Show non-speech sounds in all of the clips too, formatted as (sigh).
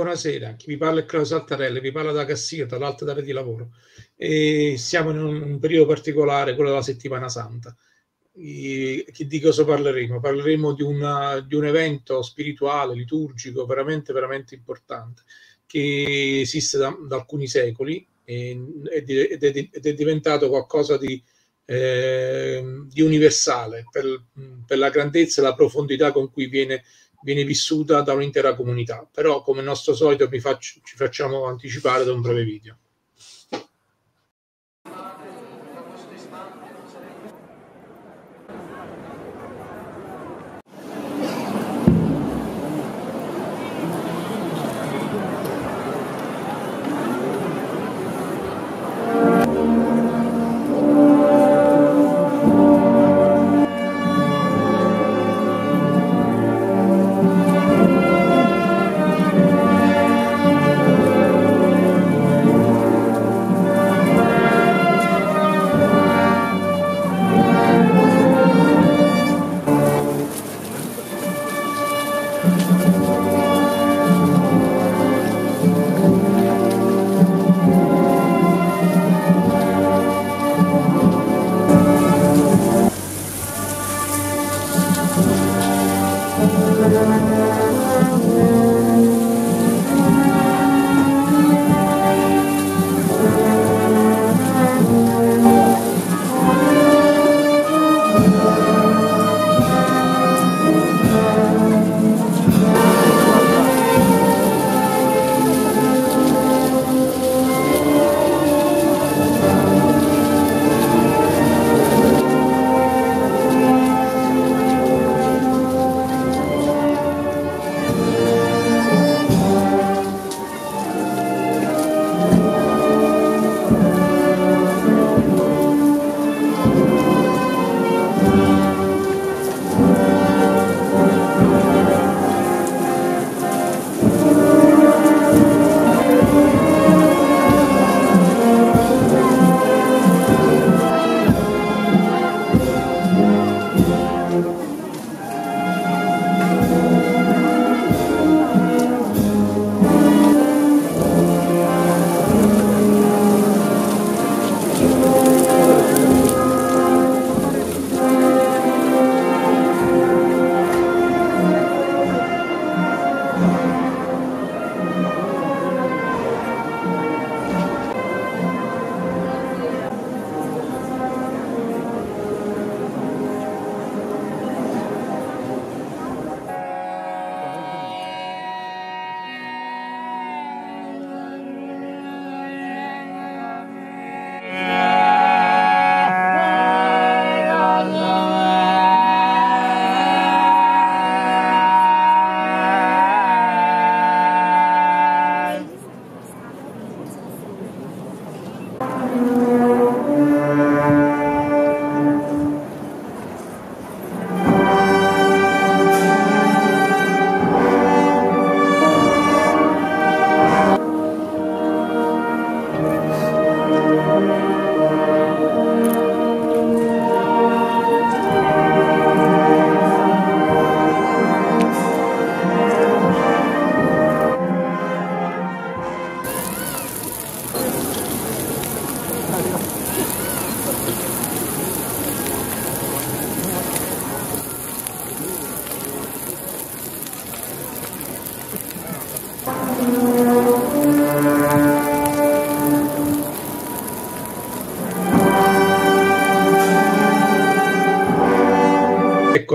buonasera. Chi vi parla è Claudio Saltarelli, vi parla da Cassino, dall'Alta Dare di Lavoro. E siamo in un periodo particolare, quello della Settimana Santa. E di cosa parleremo? Parleremo di, una, di un evento spirituale, liturgico, veramente, veramente importante, che esiste da, da alcuni secoli ed è, ed è diventato qualcosa di, eh, di universale per, per, la grandezza e la profondità con cui viene viene vissuta da un'intera comunità. Però, come nostro solito, faccio, ci facciamo anticipare da un breve video.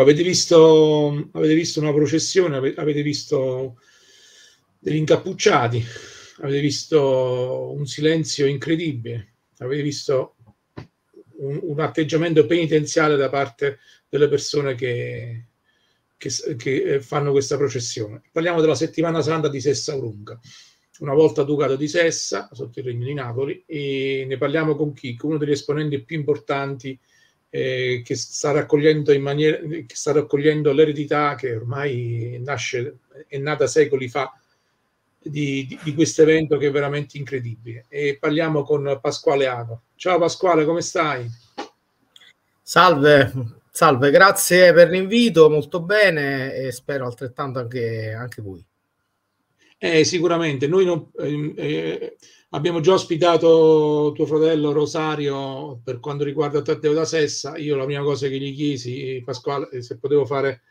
avete visto, avete visto una processione, avete visto degli incappucciati, avete visto un silenzio incredibile, avete visto un, un atteggiamento penitenziale da parte delle persone che, che, che, eh, fanno questa processione. Parliamo della settimana santa di Sessa Urunca, una volta ducato di Sessa, sotto il regno di Napoli, e ne parliamo con chi? uno degli esponenti più importanti eh, che, sta raccogliendo in maniera, che sta raccogliendo l'eredità che ormai nasce, è nata secoli fa di, di, di questo evento che è veramente incredibile. E parliamo con Pasquale Ago. Ciao Pasquale, come stai? Salve, salve, grazie per l'invito, molto bene e spero altrettanto anche, anche voi. Eh, sicuramente, noi non, eh, eh Abbiamo già ospitato tuo fratello Rosario per quanto riguarda Taddeo da Sessa. Io la prima cosa che gli chiesi, Pasquale, se potevo fare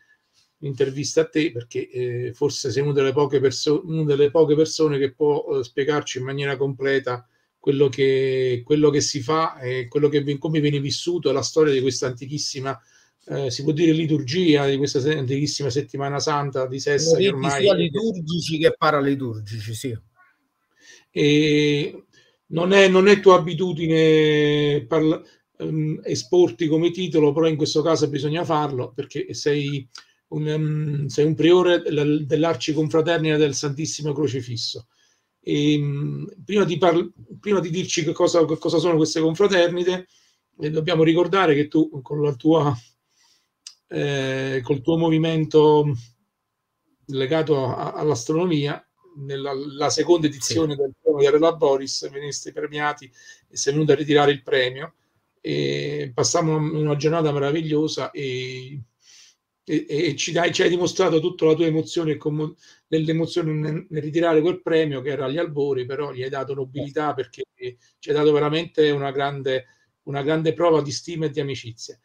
un'intervista a te, perché eh, forse sei una delle, perso- una delle, poche persone che può eh, spiegarci in maniera completa quello che, quello che si fa, eh, quello che, come viene vissuto la storia di questa antichissima, eh, si può dire liturgia, di questa antichissima settimana santa di Sessa. Che ormai... Sia liturgici che paraliturgici, sì e non è, non è tua abitudine parla- um, esporti come titolo, però in questo caso bisogna farlo perché sei un, um, sei un priore dell'arciconfraternita del Santissimo Crocifisso. E, um, prima, di par- prima, di dirci che cosa, che cosa sono queste confraternite, eh, dobbiamo ricordare che tu con la tua eh, col tuo movimento legato a, all'astronomia nella seconda edizione sì. del premio della Boris veniste premiati e sei venuto a ritirare il premio. E passammo una giornata meravigliosa e, e, e ci, dai, ci, hai dimostrato tutta la tua emozione commo- nel, nel, ritirare quel premio che era agli albori, però gli hai dato nobiltà eh. perché ci hai dato veramente una grande, una grande prova di stima e di amicizia.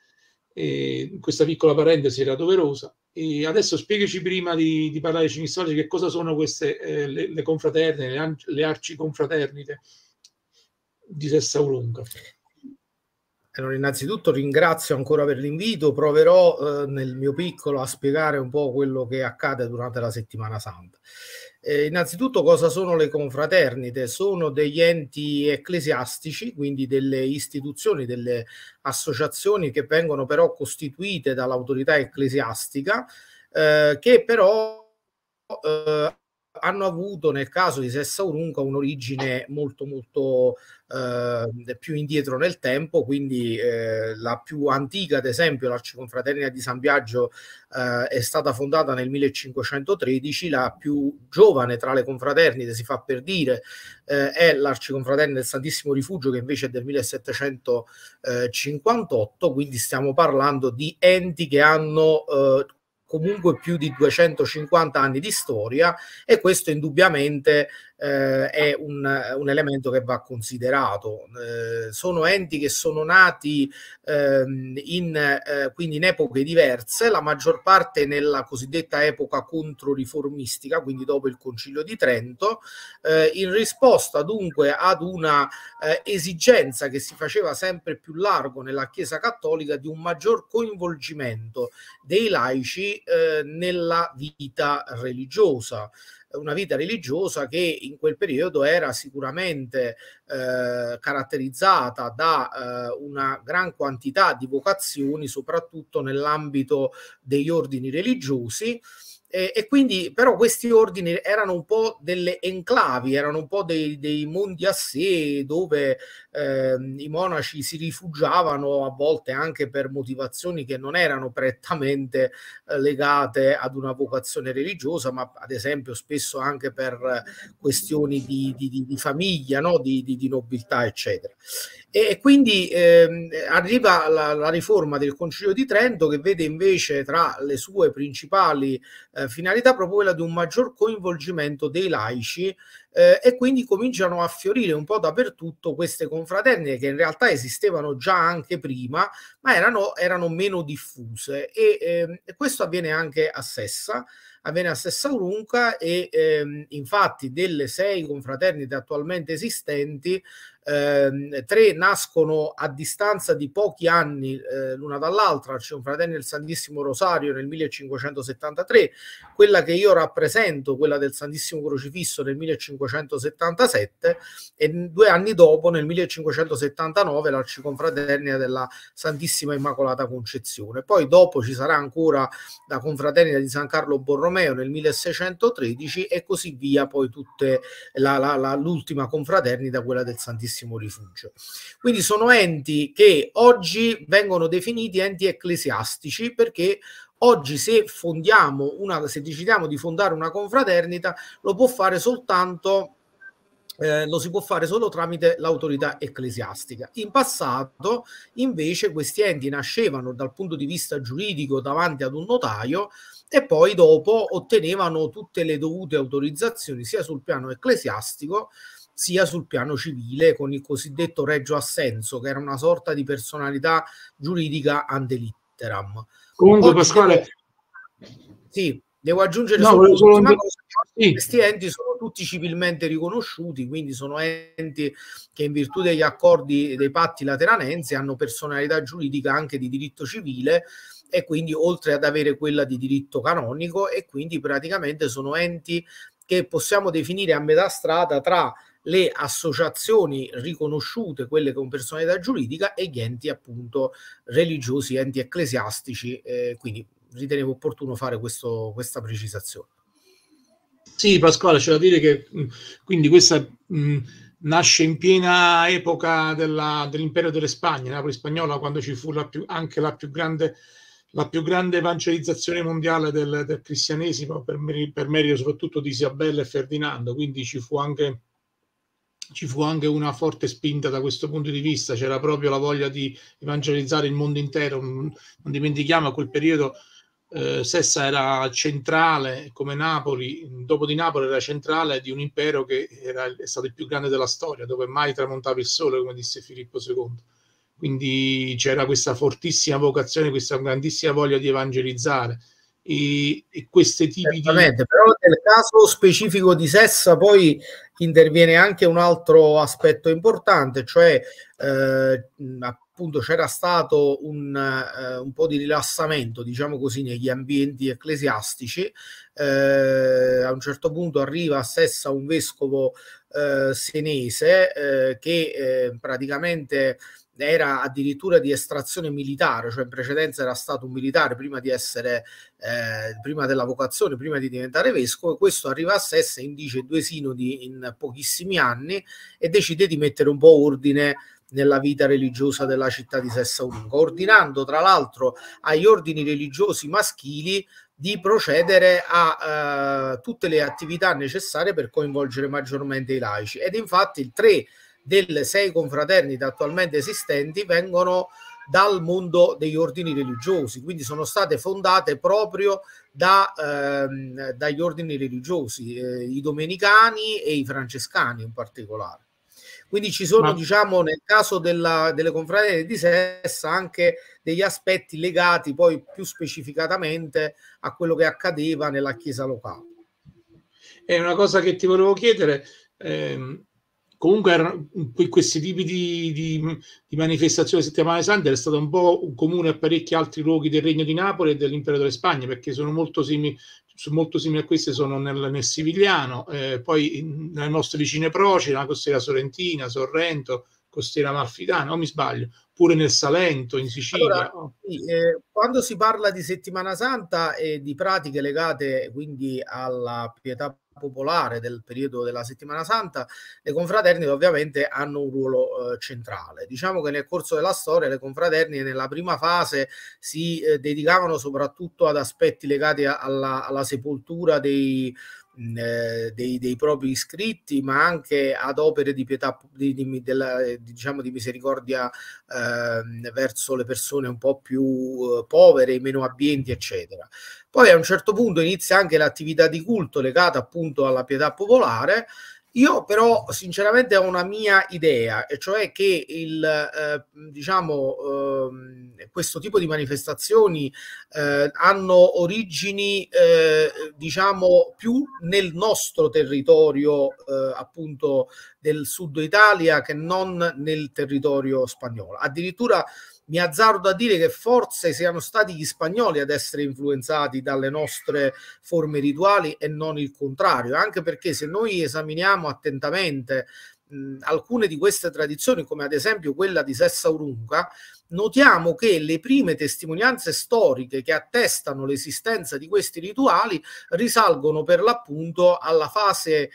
E questa piccola parentesi era doverosa. E adesso spiegaci prima di, di parlare di Cinistolici che cosa sono queste eh, le, le, confraterne, le, le arciconfraternite di Sessa Ulunga. Allora, innanzitutto ringrazio ancora per l'invito, proverò eh, nel mio piccolo a spiegare un po' quello che accade durante la settimana santa. Eh, innanzitutto cosa sono le confraternite? Sono degli enti ecclesiastici, quindi delle istituzioni, delle associazioni che vengono però costituite dall'autorità ecclesiastica, eh, che però eh, hanno avuto nel caso di Sessa Sessaurunca un'origine molto molto eh, più indietro nel tempo, quindi eh, la più antica, ad esempio l'Arciconfraternita di San Biagio eh, è stata fondata nel 1513, la più giovane tra le confraternite, si fa per dire, eh, è l'Arciconfraternita del Santissimo Rifugio che invece è del 1758, quindi stiamo parlando di enti che hanno eh, comunque più di 250 anni di storia e questo indubbiamente eh, è un, un, elemento che va considerato. Eh, sono enti che sono nati ehm, in, eh, quindi in epoche diverse, la maggior parte nella cosiddetta epoca controriformistica, quindi dopo il Concilio di Trento, eh, in risposta dunque ad una eh, esigenza che si faceva sempre più largo nella Chiesa Cattolica di un maggior coinvolgimento dei laici eh, nella vita religiosa una vita religiosa che in quel periodo era sicuramente eh, caratterizzata da eh, una gran quantità di vocazioni, soprattutto nell'ambito degli ordini religiosi. Eh, e quindi però questi ordini erano un po' delle enclavi, erano un po' dei, dei mondi a sé dove eh, i monaci si rifugiavano a volte anche per motivazioni che non erano prettamente eh, legate ad una vocazione religiosa, ma ad esempio spesso anche per questioni di, di, di famiglia, no? di, di, nobiltà, eccetera. E quindi ehm, arriva la, la, riforma del Concilio di Trento che vede invece tra le sue principali eh, finalità proprio quella di un maggior coinvolgimento dei laici eh, e quindi cominciano a fiorire un po' dappertutto queste confraternite che in realtà esistevano già anche prima, ma erano, erano meno diffuse e, eh, e questo avviene anche a Sessa avviene a Sessaurunca e ehm, infatti delle sei confraternite attualmente esistenti eh, tre nascono a distanza di pochi anni eh, l'una dall'altra, c'è un fratello del Santissimo Rosario nel 1573, quella che io rappresento, quella del Santissimo Crocifisso nel 1577 e due anni dopo nel 1579 l'arciconfraternita della Santissima Immacolata Concezione. Poi dopo ci sarà ancora la confraternita di San Carlo Borromeo nel 1613 e così via, poi tutte l'ultima confraternita, quella del Santissimo grandissimo rifugio. Quindi sono enti che oggi vengono definiti enti ecclesiastici perché Oggi se fondiamo una, se decidiamo di fondare una confraternita, lo può fare soltanto eh, lo si può fare solo tramite l'autorità ecclesiastica. In passato, invece, questi enti nascevano dal punto di vista giuridico davanti ad un notaio e poi dopo ottenevano tutte le dovute autorizzazioni sia sul piano ecclesiastico sia sul piano civile con il cosiddetto regio assenso, che era una sorta di personalità giuridica ante litteram. Comunque, Oggi Pasquale. Devo... Sì, devo aggiungere no, solo un'ultima cosa. Sì. Questi enti sono tutti civilmente riconosciuti, quindi sono enti che in virtù degli accordi dei patti lateranensi hanno personalità giuridica anche di diritto civile e quindi oltre ad avere quella di diritto canonico e quindi praticamente sono enti che possiamo definire a metà strada tra le associazioni riconosciute, quelle con personalità giuridica e gli enti appunto religiosi, enti ecclesiastici, eh, quindi ritenevo opportuno fare questo, questa precisazione. Sì, Pasquale, c'è da dire che mm, quindi questa mh, mm, nasce in piena epoca della, dell'impero delle Spagne, Napoli spagnola, quando ci fu la più, anche la più grande la più grande evangelizzazione mondiale del, del cristianesimo per, per merito soprattutto di Isabella e Ferdinando, quindi ci fu anche ci fu anche una forte spinta da questo punto di vista, c'era proprio la voglia di evangelizzare il mondo intero, non dimentichiamo a quel periodo eh, Sessa era centrale come Napoli, dopo di Napoli era centrale di un impero che era, è stato il più grande della storia, dove mai tramontava il sole, come disse Filippo II. Quindi c'era questa fortissima vocazione, questa grandissima voglia di evangelizzare e, e questi tipi di... Però nel caso specifico di Sessa poi interviene anche un altro aspetto importante, cioè eh, appunto c'era stato un, eh, un, po' di rilassamento, diciamo così, negli ambienti ecclesiastici. Eh, a un certo punto arriva a Sessa un vescovo eh, senese eh, che eh, praticamente era addirittura di estrazione militare, cioè in precedenza era stato un militare prima di essere eh, prima della vocazione, prima di diventare vescovo, e questo arriva a essere indice due sinodi in pochissimi anni e decide di mettere un po' ordine nella vita religiosa della città di Sessa Unica, ordinando tra l'altro agli ordini religiosi maschili di procedere a eh, tutte le attività necessarie per coinvolgere maggiormente i laici. Ed infatti il 3 delle sei confraternite attualmente esistenti vengono dal mondo degli ordini religiosi, quindi sono state fondate proprio da, ehm, dagli ordini religiosi, eh, i domenicani e i francescani in particolare. Quindi ci sono, Ma... diciamo, nel caso della, delle confraternite di Sessa anche degli aspetti legati poi più specificatamente a quello che accadeva nella chiesa locale. È una cosa che ti volevo chiedere, ehm, comunque erano, questi tipi di, di, di manifestazioni settimanali santa è stato un po' comune a parecchi altri luoghi del Regno di Napoli e dell'Impero della Spagna perché sono molto simili molto simili a queste sono nel, nel Sivigliano, eh, poi nelle nostre vicine Proci, nella costiera Sorrentina, Sorrento, costiera Malfitana, o mi sbaglio, pure nel Salento, in Sicilia. Allora, eh, quando si parla di settimana santa e di pratiche legate quindi alla pietà popolare del periodo della settimana santa, le confraternite ovviamente hanno un ruolo eh, centrale. Diciamo che nel corso della storia le confraternite nella prima fase si eh, dedicavano soprattutto ad aspetti legati a, alla, alla sepoltura dei mh, eh, dei, dei, propri iscritti, ma anche ad opere di pietà, di, di, della, diciamo di misericordia eh, verso le persone un po' più eh, povere, meno abbienti, eccetera. Poi a un certo punto inizia anche l'attività di culto legata appunto alla pietà popolare io però sinceramente ho una mia idea, e cioè che il, eh, diciamo, eh, questo tipo di manifestazioni eh, hanno origini eh, diciamo, più nel nostro territorio eh, appunto del sud Italia che non nel territorio spagnolo. Addirittura mi azzardo a dire che forse siano stati gli spagnoli ad essere influenzati dalle nostre forme rituali e non il contrario, anche perché se noi esaminiamo attentamente mh, alcune di queste tradizioni, come ad esempio quella di Sessa Urunca, notiamo che le prime testimonianze storiche che attestano l'esistenza di questi rituali risalgono per l'appunto alla fase eh,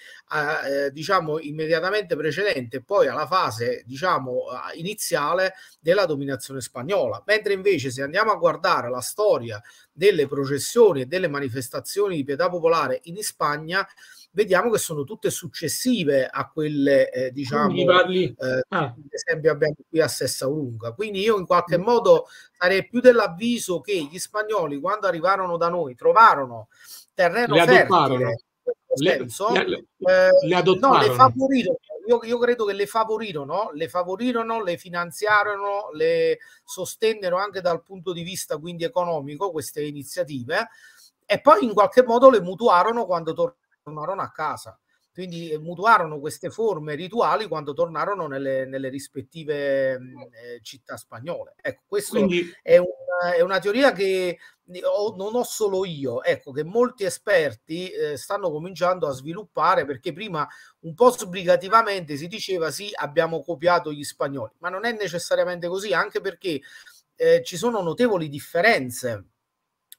eh diciamo immediatamente precedente poi alla fase diciamo eh, iniziale della dominazione spagnola mentre invece se andiamo a guardare la storia delle processioni e delle manifestazioni di pietà popolare in Spagna vediamo che sono tutte successive a quelle eh, diciamo parli... eh, ah. ad esempio abbiamo qui a Sessa Lunga quindi io in qualche modo sarei più dell'avviso che gli spagnoli quando arrivarono da noi trovarono terreno le fertile le, senso, le, eh, le, le adottarono. no, le io, io, credo che le favorirono, le favorirono, le finanziarono, le sostennero anche dal punto di vista quindi economico queste iniziative e poi in qualche modo le mutuarono quando tornarono a casa. Quindi eh, mutuarono queste forme rituali quando tornarono nelle, nelle rispettive eh, città spagnole. Ecco, questa Quindi... è, è, una teoria che eh, ho, non ho solo io, ecco, che molti esperti eh, stanno cominciando a sviluppare perché prima un po' sbrigativamente si diceva sì, abbiamo copiato gli spagnoli, ma non è necessariamente così, anche perché eh, ci sono notevoli differenze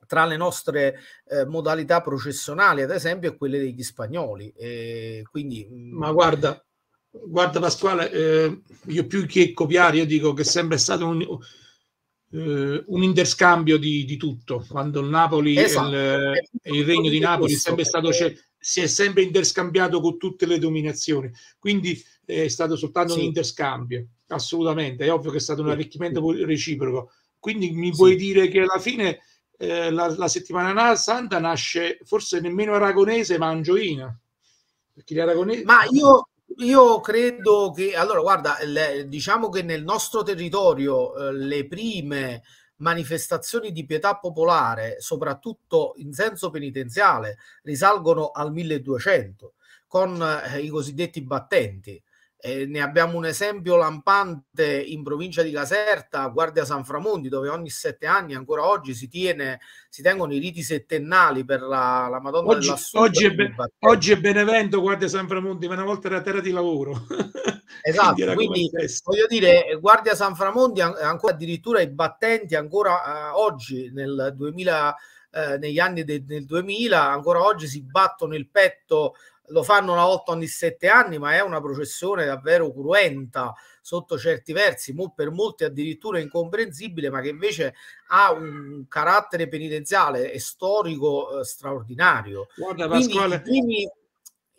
tra le nostre eh, modalità processionali, ad esempio, e quelle degli spagnoli. E quindi, mm, Ma guarda, guarda Pasquale, eh, io più che copiare, io dico che è sempre stato un, eh, un interscambio di, di, tutto. Quando il Napoli esatto. il, il, regno di Napoli è sempre stato, cioè, si è sempre interscambiato con tutte le dominazioni. Quindi eh, è stato soltanto sì. un interscambio, assolutamente. È ovvio che è stato un arricchimento reciproco. Quindi mi sì. puoi dire che alla fine eh, la, la, settimana santa nasce forse nemmeno aragonese ma angioina. Perché gli aragonesi... Ma io, io credo che, allora guarda, le, diciamo che nel nostro territorio eh, le prime manifestazioni di pietà popolare, soprattutto in senso penitenziale, risalgono al 1200 con eh, i cosiddetti battenti. Eh, ne abbiamo un esempio lampante in provincia di Caserta, Guardia San Framondi, dove ogni sette anni, ancora oggi, si, tiene, si tengono i riti settennali per la, la Madonna oggi, oggi è, ben, oggi è, Benevento, Guardia San Framondi, ma una volta era terra di lavoro. (laughs) Esatto, quindi, voglio dire, Guardia San Framondi ancora addirittura i battenti ancora eh, oggi nel 2000 eh, negli anni de- del 2000 ancora oggi si battono il petto lo fanno una volta ogni sette anni, ma è una processione davvero cruenta sotto certi versi, per molti addirittura incomprensibile, ma che invece ha un carattere penitenziale e storico eh, straordinario. Guarda, Pasquale... Quindi,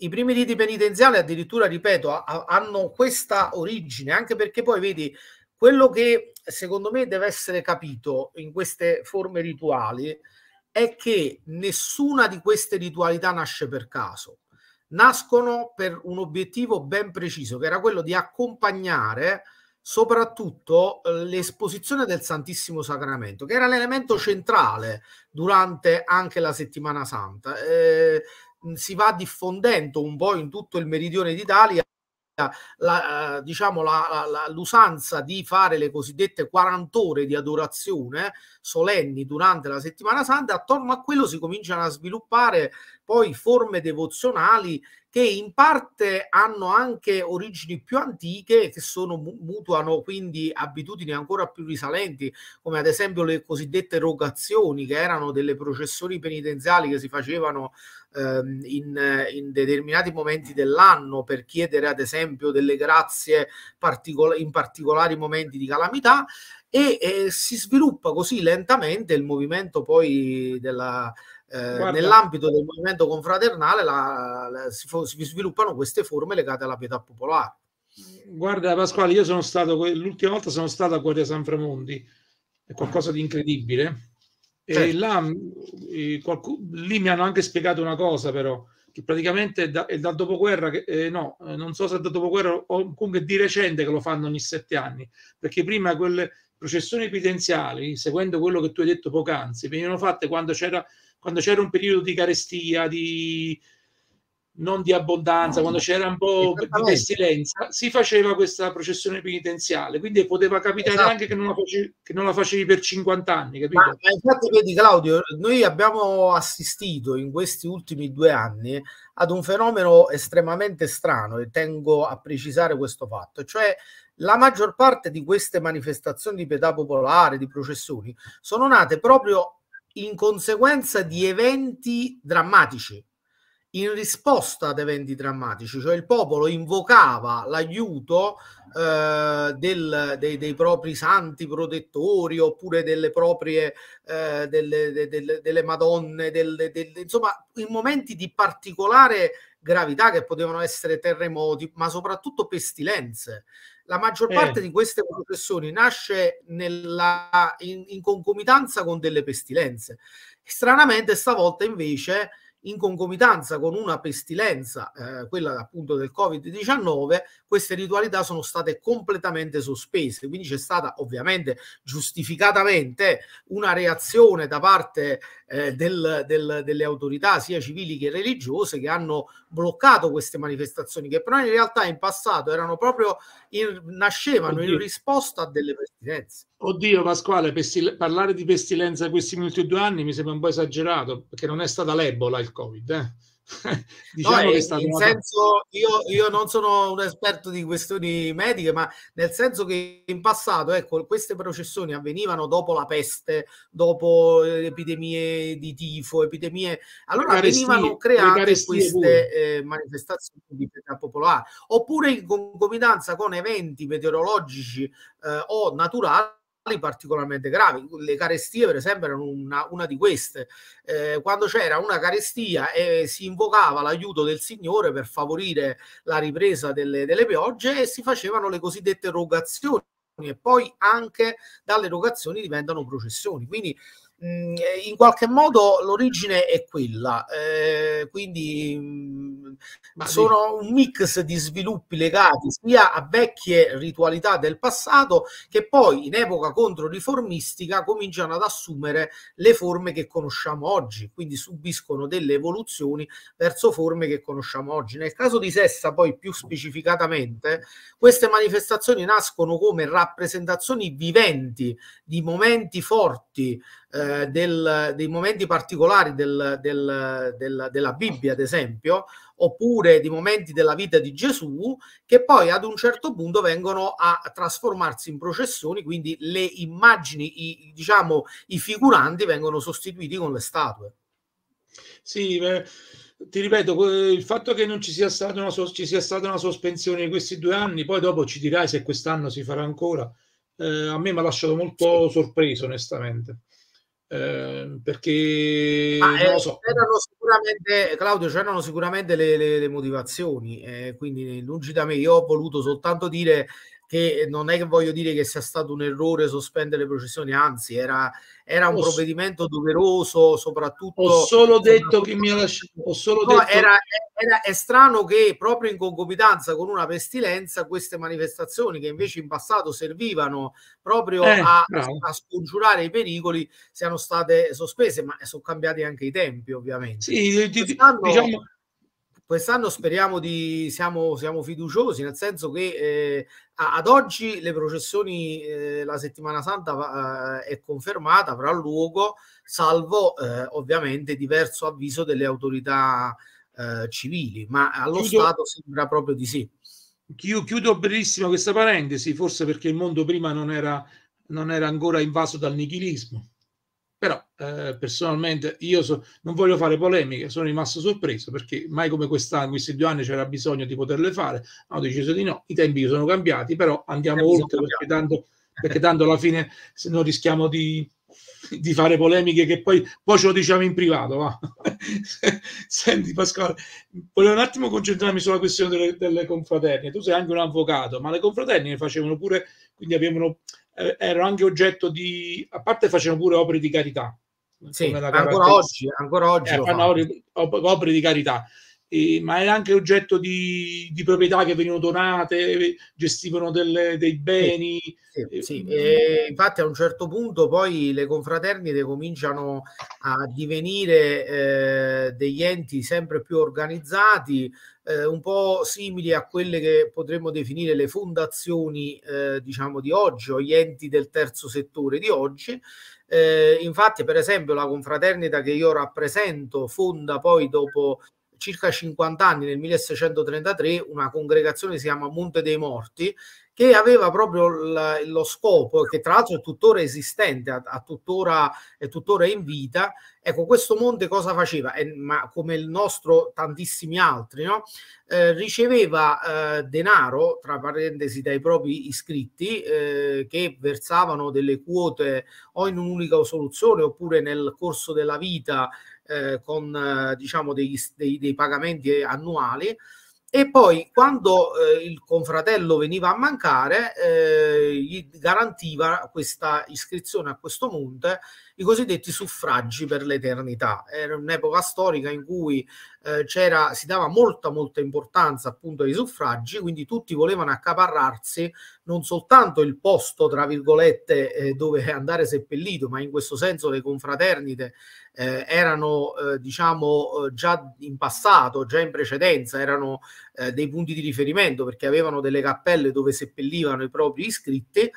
i primi riti penitenziali addirittura, ripeto, hanno questa origine, anche perché poi vedi quello che secondo me deve essere capito in queste forme rituali è che nessuna di queste ritualità nasce per caso nascono per un obiettivo ben preciso, che era quello di accompagnare soprattutto eh, l'esposizione del Santissimo Sacramento, che era l'elemento centrale durante anche la settimana santa. Eh, si va diffondendo un po' in tutto il meridione d'Italia la, eh, diciamo, la, la, l'usanza di fare le cosiddette 40 ore di adorazione solenni durante la settimana santa, attorno a quello si cominciano a sviluppare poi forme devozionali che in parte hanno anche origini più antiche, che sono, mutuano quindi abitudini ancora più risalenti, come ad esempio le cosiddette rogazioni, che erano delle processioni penitenziali che si facevano ehm, in, in, determinati momenti dell'anno per chiedere ad esempio delle grazie particol- in particolari momenti di calamità e, e si sviluppa così lentamente il movimento poi della, eh, nell'ambito del movimento confraternale la, la, si, si, sviluppano queste forme legate alla pietà popolare. Guarda Pasquale, io sono stato l'ultima volta sono stato a Guardia San Framondi, è qualcosa di incredibile. Certo. E là, mm, e qualcuno, lì mi hanno anche spiegato una cosa, però, che praticamente è, da, è dal dopoguerra, che, eh, no, eh, non so se è dal dopoguerra o comunque di recente che lo fanno ogni sette anni, perché prima quelle processioni evidenziali, seguendo quello che tu hai detto poc'anzi, venivano fatte quando c'era quando c'era un periodo di carestia, di non di abbondanza, no, quando c'era un po' di pestilenza, si faceva questa processione penitenziale, quindi poteva capitare esatto. anche che non, facevi, che non, la facevi, per 50 anni. Capito? Ma, ma infatti, vedi Claudio, noi abbiamo assistito in questi ultimi due anni ad un fenomeno estremamente strano e tengo a precisare questo fatto, cioè la maggior parte di queste manifestazioni di pietà popolare, di processioni, sono nate proprio in conseguenza di eventi drammatici, in risposta ad eventi drammatici, cioè il popolo invocava l'aiuto eh, del, dei, dei, propri santi protettori oppure delle proprie eh, delle, de, delle, madonne, delle, delle, insomma in momenti di particolare gravità che potevano essere terremoti, ma soprattutto pestilenze la maggior eh. parte eh. di queste professioni nasce nella, in, in, concomitanza con delle pestilenze. Stranamente, stavolta invece in concomitanza con una pestilenza, eh, quella appunto del Covid-19, queste ritualità sono state completamente sospese. Quindi c'è stata ovviamente giustificatamente una reazione da parte eh, del, del, delle autorità sia civili che religiose che hanno bloccato queste manifestazioni che però in realtà in passato erano proprio in, nascevano in risposta a delle pestilenze. Oddio Pasquale, pestil- parlare di pestilenza in questi minuti due anni mi sembra un po' esagerato, perché non è stata l'ebola il Covid. Eh? (laughs) diciamo no, che è stato in una... senso, io, io, non sono un esperto di questioni mediche, ma nel senso che in passato ecco, queste processioni avvenivano dopo la peste, dopo le eh, epidemie di tifo, epidemie. Allora carestie, venivano create queste eh, manifestazioni di pietà popolare, oppure in concomitanza con eventi meteorologici eh, o naturali particolarmente gravi. Le carestie, per esempio, erano una, una di queste. Eh, quando c'era una carestia e eh, si invocava l'aiuto del Signore per favorire la ripresa delle, delle piogge e si facevano le cosiddette rogazioni e poi anche dalle rogazioni diventano processioni. Quindi Mm, eh, in qualche modo l'origine è quella, eh, quindi mm, Ma sono un mix di sviluppi legati sia a vecchie ritualità del passato che poi in epoca controriformistica cominciano ad assumere le forme che conosciamo oggi, quindi subiscono delle evoluzioni verso forme che conosciamo oggi. Nel caso di Sessa poi più specificatamente, queste manifestazioni nascono come rappresentazioni viventi di momenti forti, eh, del, dei momenti particolari del, del, del, della Bibbia, ad esempio, oppure di momenti della vita di Gesù, che poi ad un certo punto vengono a trasformarsi in processioni, quindi le immagini, i, diciamo, i figuranti vengono sostituiti con le statue. Sì, beh, ti ripeto, il fatto che non ci sia, stata una, ci sia stata una sospensione in questi due anni, poi dopo ci dirai se quest'anno si farà ancora, eh, a me mi ha lasciato molto sorpreso, onestamente. Ehm, perché Ma, eh, so. c'erano sicuramente, Claudio, c'erano sicuramente le, le, le motivazioni, eh, quindi lungi da me. Io ho voluto soltanto dire che non è che voglio dire che sia stato un errore sospendere le processioni, anzi, era, era un oh, provvedimento doveroso, soprattutto. Ho solo detto che mi ha lasciato. Ho solo no, detto... Era, era, è strano che proprio in concomitanza con una pestilenza queste manifestazioni che invece in passato servivano proprio eh, a, a, scongiurare i pericoli siano state sospese, ma sono cambiati anche i tempi ovviamente. Sì, quest'anno, diciamo... quest'anno speriamo di, siamo, siamo, fiduciosi, nel senso che eh, ad oggi le processioni, eh, la settimana santa eh, è confermata, avrà luogo, salvo eh, ovviamente diverso avviso delle autorità eh, civili, ma allo chiudo, Stato sembra proprio di sì. Chiudo brevissimo questa parentesi, forse perché il mondo prima non era, non era ancora invaso dal nichilismo. Però eh, personalmente io so, non voglio fare polemiche, sono rimasto sorpreso perché mai come quest'anno, questi due anni c'era bisogno di poterle fare, ho deciso di no, i tempi sono cambiati, però andiamo oltre perché tanto, perché tanto alla fine se non rischiamo di, di fare polemiche che poi, poi ce lo diciamo in privato. Va. (laughs) Senti Pasquale, volevo un attimo concentrarmi sulla questione delle, delle confraternite. Tu sei anche un avvocato, ma le confraternite facevano pure, quindi avevano, eh, ero anche oggetto di, a parte facevano pure opere di carità. Sì, ancora oggi, ancora oggi eh, fanno opere, opere di carità eh, ma è anche oggetto di, di, proprietà che venivano donate, eh, gestivano delle, dei beni. Sì, sì, sì. Mm. E, infatti a un certo punto poi le confraternite cominciano a divenire eh, degli enti sempre più organizzati, eh, un po' simili a quelle che potremmo definire le fondazioni eh, diciamo di oggi o gli enti del terzo settore di oggi. Eh, infatti, per esempio, la confraternita che io rappresento fonda poi dopo circa 50 anni, nel 1633, una congregazione che si chiama Monte dei Morti, che aveva proprio lo scopo, che tra l'altro è tuttora esistente, a, tuttora, è tuttora in vita. Ecco, questo monte cosa faceva? E, ma come il nostro, tantissimi altri, no? eh, riceveva eh, denaro, tra parentesi, dai propri iscritti eh, che versavano delle quote o in un'unica soluzione oppure nel corso della vita eh, con eh, diciamo dei, dei, dei pagamenti annuali e poi quando eh, il confratello veniva a mancare eh, gli garantiva questa iscrizione a questo monte i cosiddetti suffragi per l'eternità era un'epoca storica in cui eh, c'era, si dava molta molta importanza appunto ai suffragi quindi tutti volevano accaparrarsi non soltanto il posto tra virgolette eh, dove andare seppellito ma in questo senso le confraternite eh, erano eh, diciamo eh, già in passato, già in precedenza, erano eh, dei punti di riferimento perché avevano delle cappelle dove seppellivano i propri iscritti,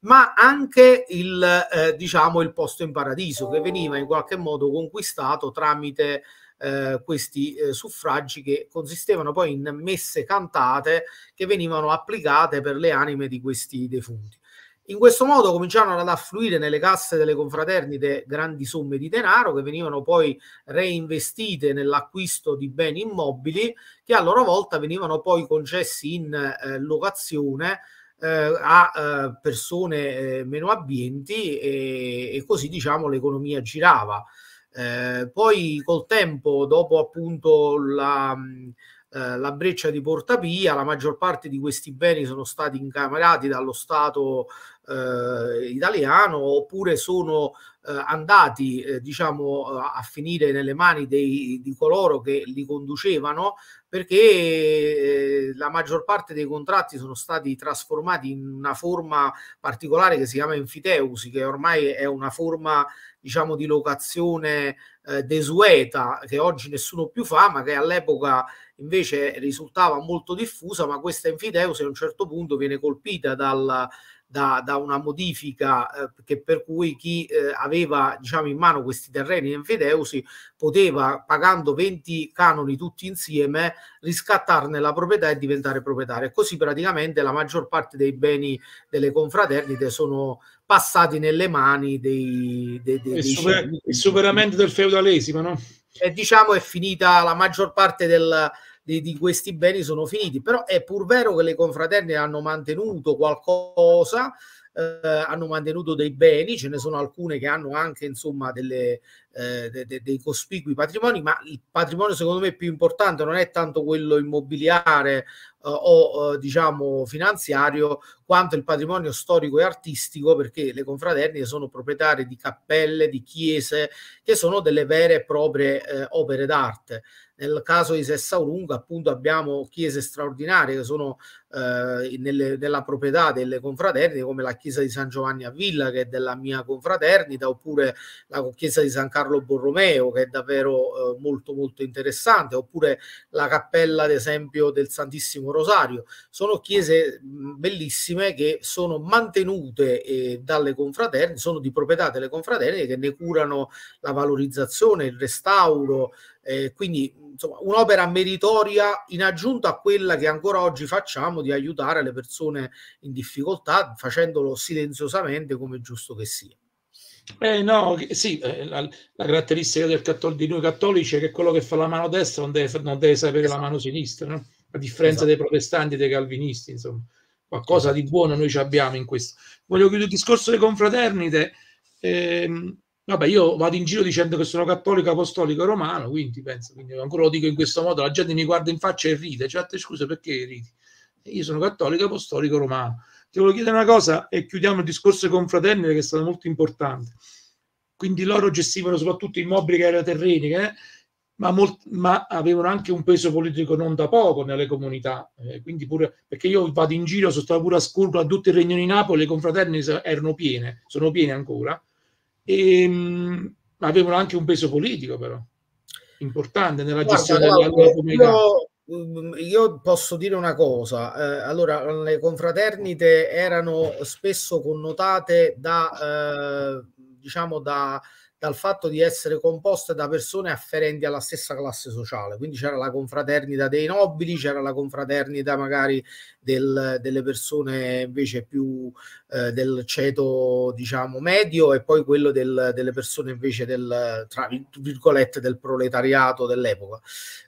ma anche il, eh, diciamo, il posto in paradiso che veniva in qualche modo conquistato tramite eh, questi eh, suffragi che consistevano poi in messe cantate che venivano applicate per le anime di questi defunti. In questo modo cominciarono ad affluire nelle casse delle confraternite grandi somme di denaro che venivano poi reinvestite nell'acquisto di beni immobili che a loro volta venivano poi concessi in eh, locazione eh, a eh, persone eh, meno abbienti e, e così diciamo l'economia girava. Eh, poi col tempo, dopo appunto la, eh, la breccia di Porta Pia, la maggior parte di questi beni sono stati incamerati dallo Stato eh, italiano oppure sono eh, andati eh, diciamo a finire nelle mani dei, di coloro che li conducevano perché eh, la maggior parte dei contratti sono stati trasformati in una forma particolare che si chiama enfiteusi che ormai è una forma diciamo di locazione eh, desueta che oggi nessuno più fa ma che all'epoca invece risultava molto diffusa, ma questa enfiteusi a un certo punto viene colpita dal, da, da, una modifica eh, che per cui chi eh, aveva diciamo, in mano questi terreni infideusi poteva, pagando 20 canoni tutti insieme, riscattarne la proprietà e diventare proprietario. così praticamente la maggior parte dei beni delle confraternite sono passati nelle mani dei... dei, dei il, super, il superamento del feudalesimo, no? E diciamo è finita la maggior parte del di, di, questi beni sono finiti. Però è pur vero che le confraterne hanno mantenuto qualcosa, eh, hanno mantenuto dei beni, ce ne sono alcune che hanno anche insomma delle, eh, de, de, dei cospicui patrimoni, ma il patrimonio secondo me più importante non è tanto quello immobiliare eh, o eh, diciamo finanziario quanto il patrimonio storico e artistico, perché le confraternite sono proprietarie di cappelle, di chiese, che sono delle vere e proprie eh, opere d'arte. Nel caso di Sessaurunga, appunto, abbiamo chiese straordinarie che sono eh, nelle, nella proprietà delle confraternite, come la chiesa di San Giovanni a Villa, che è della mia confraternita, oppure la chiesa di San Carlo Borromeo, che è davvero eh, molto, molto interessante, oppure la cappella, ad esempio, del Santissimo Rosario. Sono chiese bellissime vittime che sono mantenute eh, dalle confraternite, sono di proprietà delle confraternite che ne curano la valorizzazione, il restauro, eh, quindi insomma un'opera meritoria in aggiunta a quella che ancora oggi facciamo di aiutare le persone in difficoltà facendolo silenziosamente come è giusto che sia. Eh no, sì, eh, la, la caratteristica del cattol- di noi cattolici è che quello che fa la mano destra non deve, non deve sapere esatto. la mano sinistra, no? a differenza esatto. dei protestanti e dei calvinisti, insomma qualcosa di buono noi ci abbiamo in questo. Voglio chiudere il discorso delle confraternite. Eh, vabbè, io vado in giro dicendo che sono cattolico, apostolico, romano, quindi penso, quindi ancora lo dico in questo modo, la gente mi guarda in faccia e ride, cioè, te, scusa, perché ridi? Io sono cattolico, apostolico, romano. Ti voglio chiedere una cosa e chiudiamo il discorso delle confraternite che è stato molto importante. Quindi loro gestivano soprattutto immobili che erano terreni, che, eh? ma, molt, ma, avevano anche un peso politico non da poco nelle comunità. Eh, quindi pure, perché io vado in giro, sono stato pure a Scurgo, a tutto il Regno di Napoli, le confraterne erano piene, sono piene ancora, e, ehm, mh, avevano anche un peso politico però, importante nella Guarda, gestione della, della comunità. Io mm, io posso dire una cosa, eh, allora le confraternite erano spesso connotate da, eh, diciamo, da dal fatto di essere composte da persone afferenti alla stessa classe sociale. Quindi c'era la confraternita dei nobili, c'era la confraternita magari del, delle persone invece più eh, del ceto diciamo medio e poi quello del, delle persone invece del tra virgolette del proletariato dell'epoca.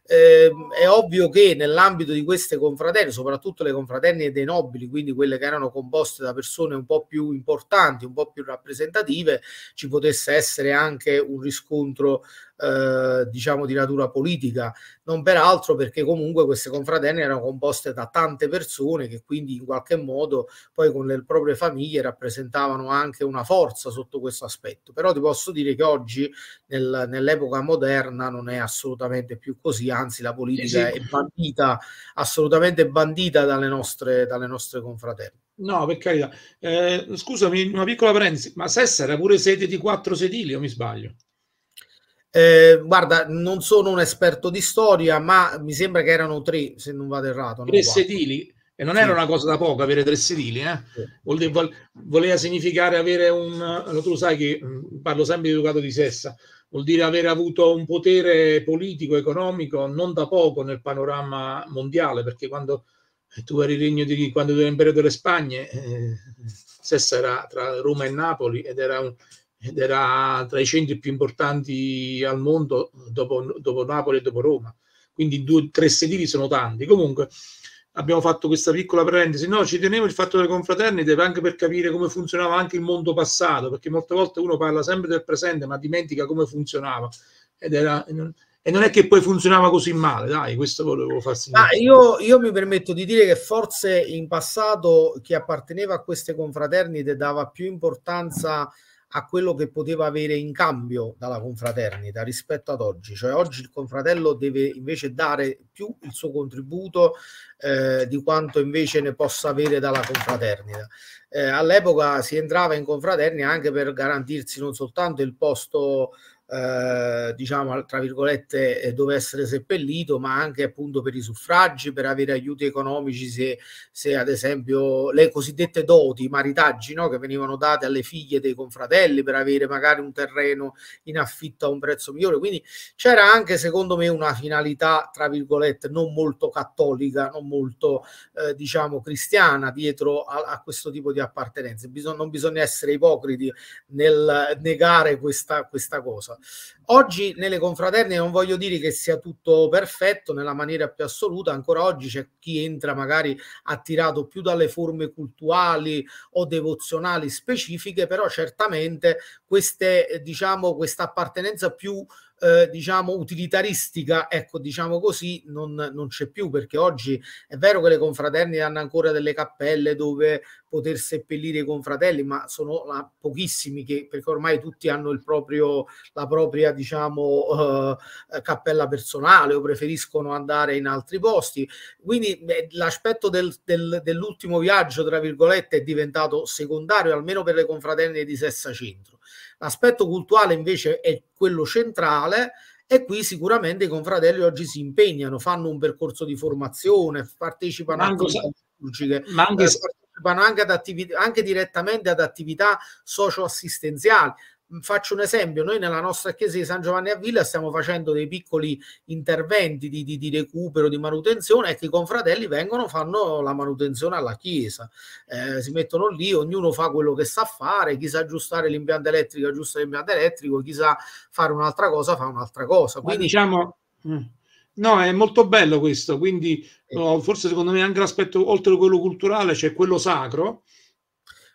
Eh, è ovvio che nell'ambito di queste confraternite, soprattutto le confraternite dei nobili, quindi quelle che erano composte da persone un po' più importanti, un po' più rappresentative, ci potesse essere anche un riscontro eh, diciamo di natura politica, non peraltro perché comunque queste confraterne erano composte da tante persone che quindi in qualche modo poi con le proprie famiglie rappresentavano anche una forza sotto questo aspetto. Però ti posso dire che oggi nel, nell'epoca moderna non è assolutamente più così, anzi la politica esatto. è bandita, assolutamente bandita dalle nostre, dalle nostre confraterne. No, per carità. Eh, scusami, una piccola parentesi, ma Sessa era pure sede di quattro sedili, o mi sbaglio? Eh, guarda, non sono un esperto di storia, ma mi sembra che erano tre, se non vado errato. Tre sedili? E non sì. era una cosa da poco avere tre sedili, eh? sì. voleva significare avere un... Tu lo sai che mm, parlo sempre di educato di sessa, vuol dire avere avuto un potere politico, economico non da poco nel panorama mondiale, perché quando tu eri regno di quando tu eri impero delle Spagne, eh, Sessa era tra Roma e Napoli ed era un, ed era tra i centri più importanti al mondo dopo, dopo Napoli e dopo Roma. Quindi due, tre sedili sono tanti. Comunque abbiamo fatto questa piccola parentesi. No, ci tenevo il fatto delle confraternite anche per capire come funzionava anche il mondo passato, perché molte volte uno parla sempre del presente ma dimentica come funzionava. Era, e non è che poi funzionava così male, dai, questo volevo farsi. Ma ah, io, io, mi permetto di dire che forse in passato chi apparteneva a queste confraternite dava più importanza a quello che poteva avere in cambio dalla confraternita rispetto ad oggi, cioè oggi il confratello deve invece dare più il suo contributo eh, di quanto invece ne possa avere dalla confraternita. Eh, all'epoca si entrava in confraternita anche per garantirsi non soltanto il posto eh, diciamo, tra virgolette, eh, dove essere seppellito, ma anche appunto per i suffragi, per avere aiuti economici se, se ad esempio le cosiddette doti, i maritaggi, no? che venivano date alle figlie dei confratelli per avere magari un terreno in affitto a un prezzo migliore. Quindi c'era anche, secondo me, una finalità, tra virgolette, non molto cattolica, non molto, eh, diciamo, cristiana dietro a, a, questo tipo di appartenenze. Bisog- non bisogna essere ipocriti nel negare questa, questa cosa. Oggi nelle confraterne non voglio dire che sia tutto perfetto nella maniera più assoluta, ancora oggi c'è chi entra magari attirato più dalle forme cultuali o devozionali specifiche, però certamente queste, eh, diciamo, questa appartenenza più eh, diciamo utilitaristica, ecco diciamo così, non, non c'è più perché oggi è vero che le confraternite hanno ancora delle cappelle dove poter seppellire i confratelli, ma sono la, ah, pochissimi che, perché ormai tutti hanno il proprio, la propria diciamo eh, cappella personale o preferiscono andare in altri posti. Quindi eh, l'aspetto del, del, dell'ultimo viaggio, tra virgolette, è diventato secondario, almeno per le confraternite di Sessa Centro L'aspetto culturale invece è quello centrale e qui sicuramente i confratelli oggi si impegnano, fanno un percorso di formazione, partecipano anche, eh, partecipano anche, ad attività, anche direttamente ad attività socioassistenziali faccio un esempio, noi nella nostra chiesa di San Giovanni a Villa stiamo facendo dei piccoli interventi di, di, di recupero, di manutenzione e che i confratelli vengono, fanno la manutenzione alla chiesa, eh, si mettono lì, ognuno fa quello che sa fare, chi sa aggiustare l'impianto elettrico aggiusta l'impianto elettrico, chi sa fare un'altra cosa fa un'altra cosa. Quindi Ma diciamo... Mm. No, è molto bello questo, quindi eh. forse secondo me anche l'aspetto oltre a quello culturale c'è cioè quello sacro,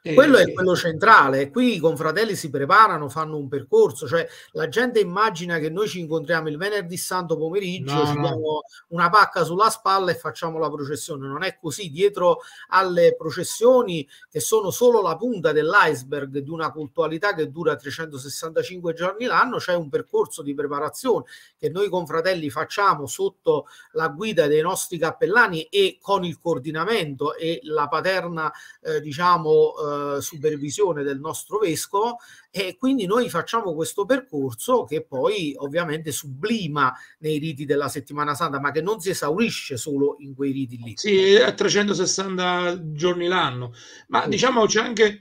quello è quello centrale. Qui i confratelli si preparano, fanno un percorso. Cioè, la gente immagina che noi ci incontriamo il venerdì santo pomeriggio, no, ci no. diamo una pacca sulla spalla e facciamo la processione. Non è così. Dietro alle processioni, che sono solo la punta dell'iceberg di una cultualità che dura 365 giorni l'anno, c'è un percorso di preparazione che noi confratelli facciamo sotto la guida dei nostri cappellani e con il coordinamento e la paterna, eh, diciamo. Eh, eh, supervisione del nostro vescovo e quindi noi facciamo questo percorso che poi ovviamente sublima nei riti della settimana santa, ma che non si esaurisce solo in quei riti lì. Sì, a 360 giorni l'anno, ma sì. diciamo c'è anche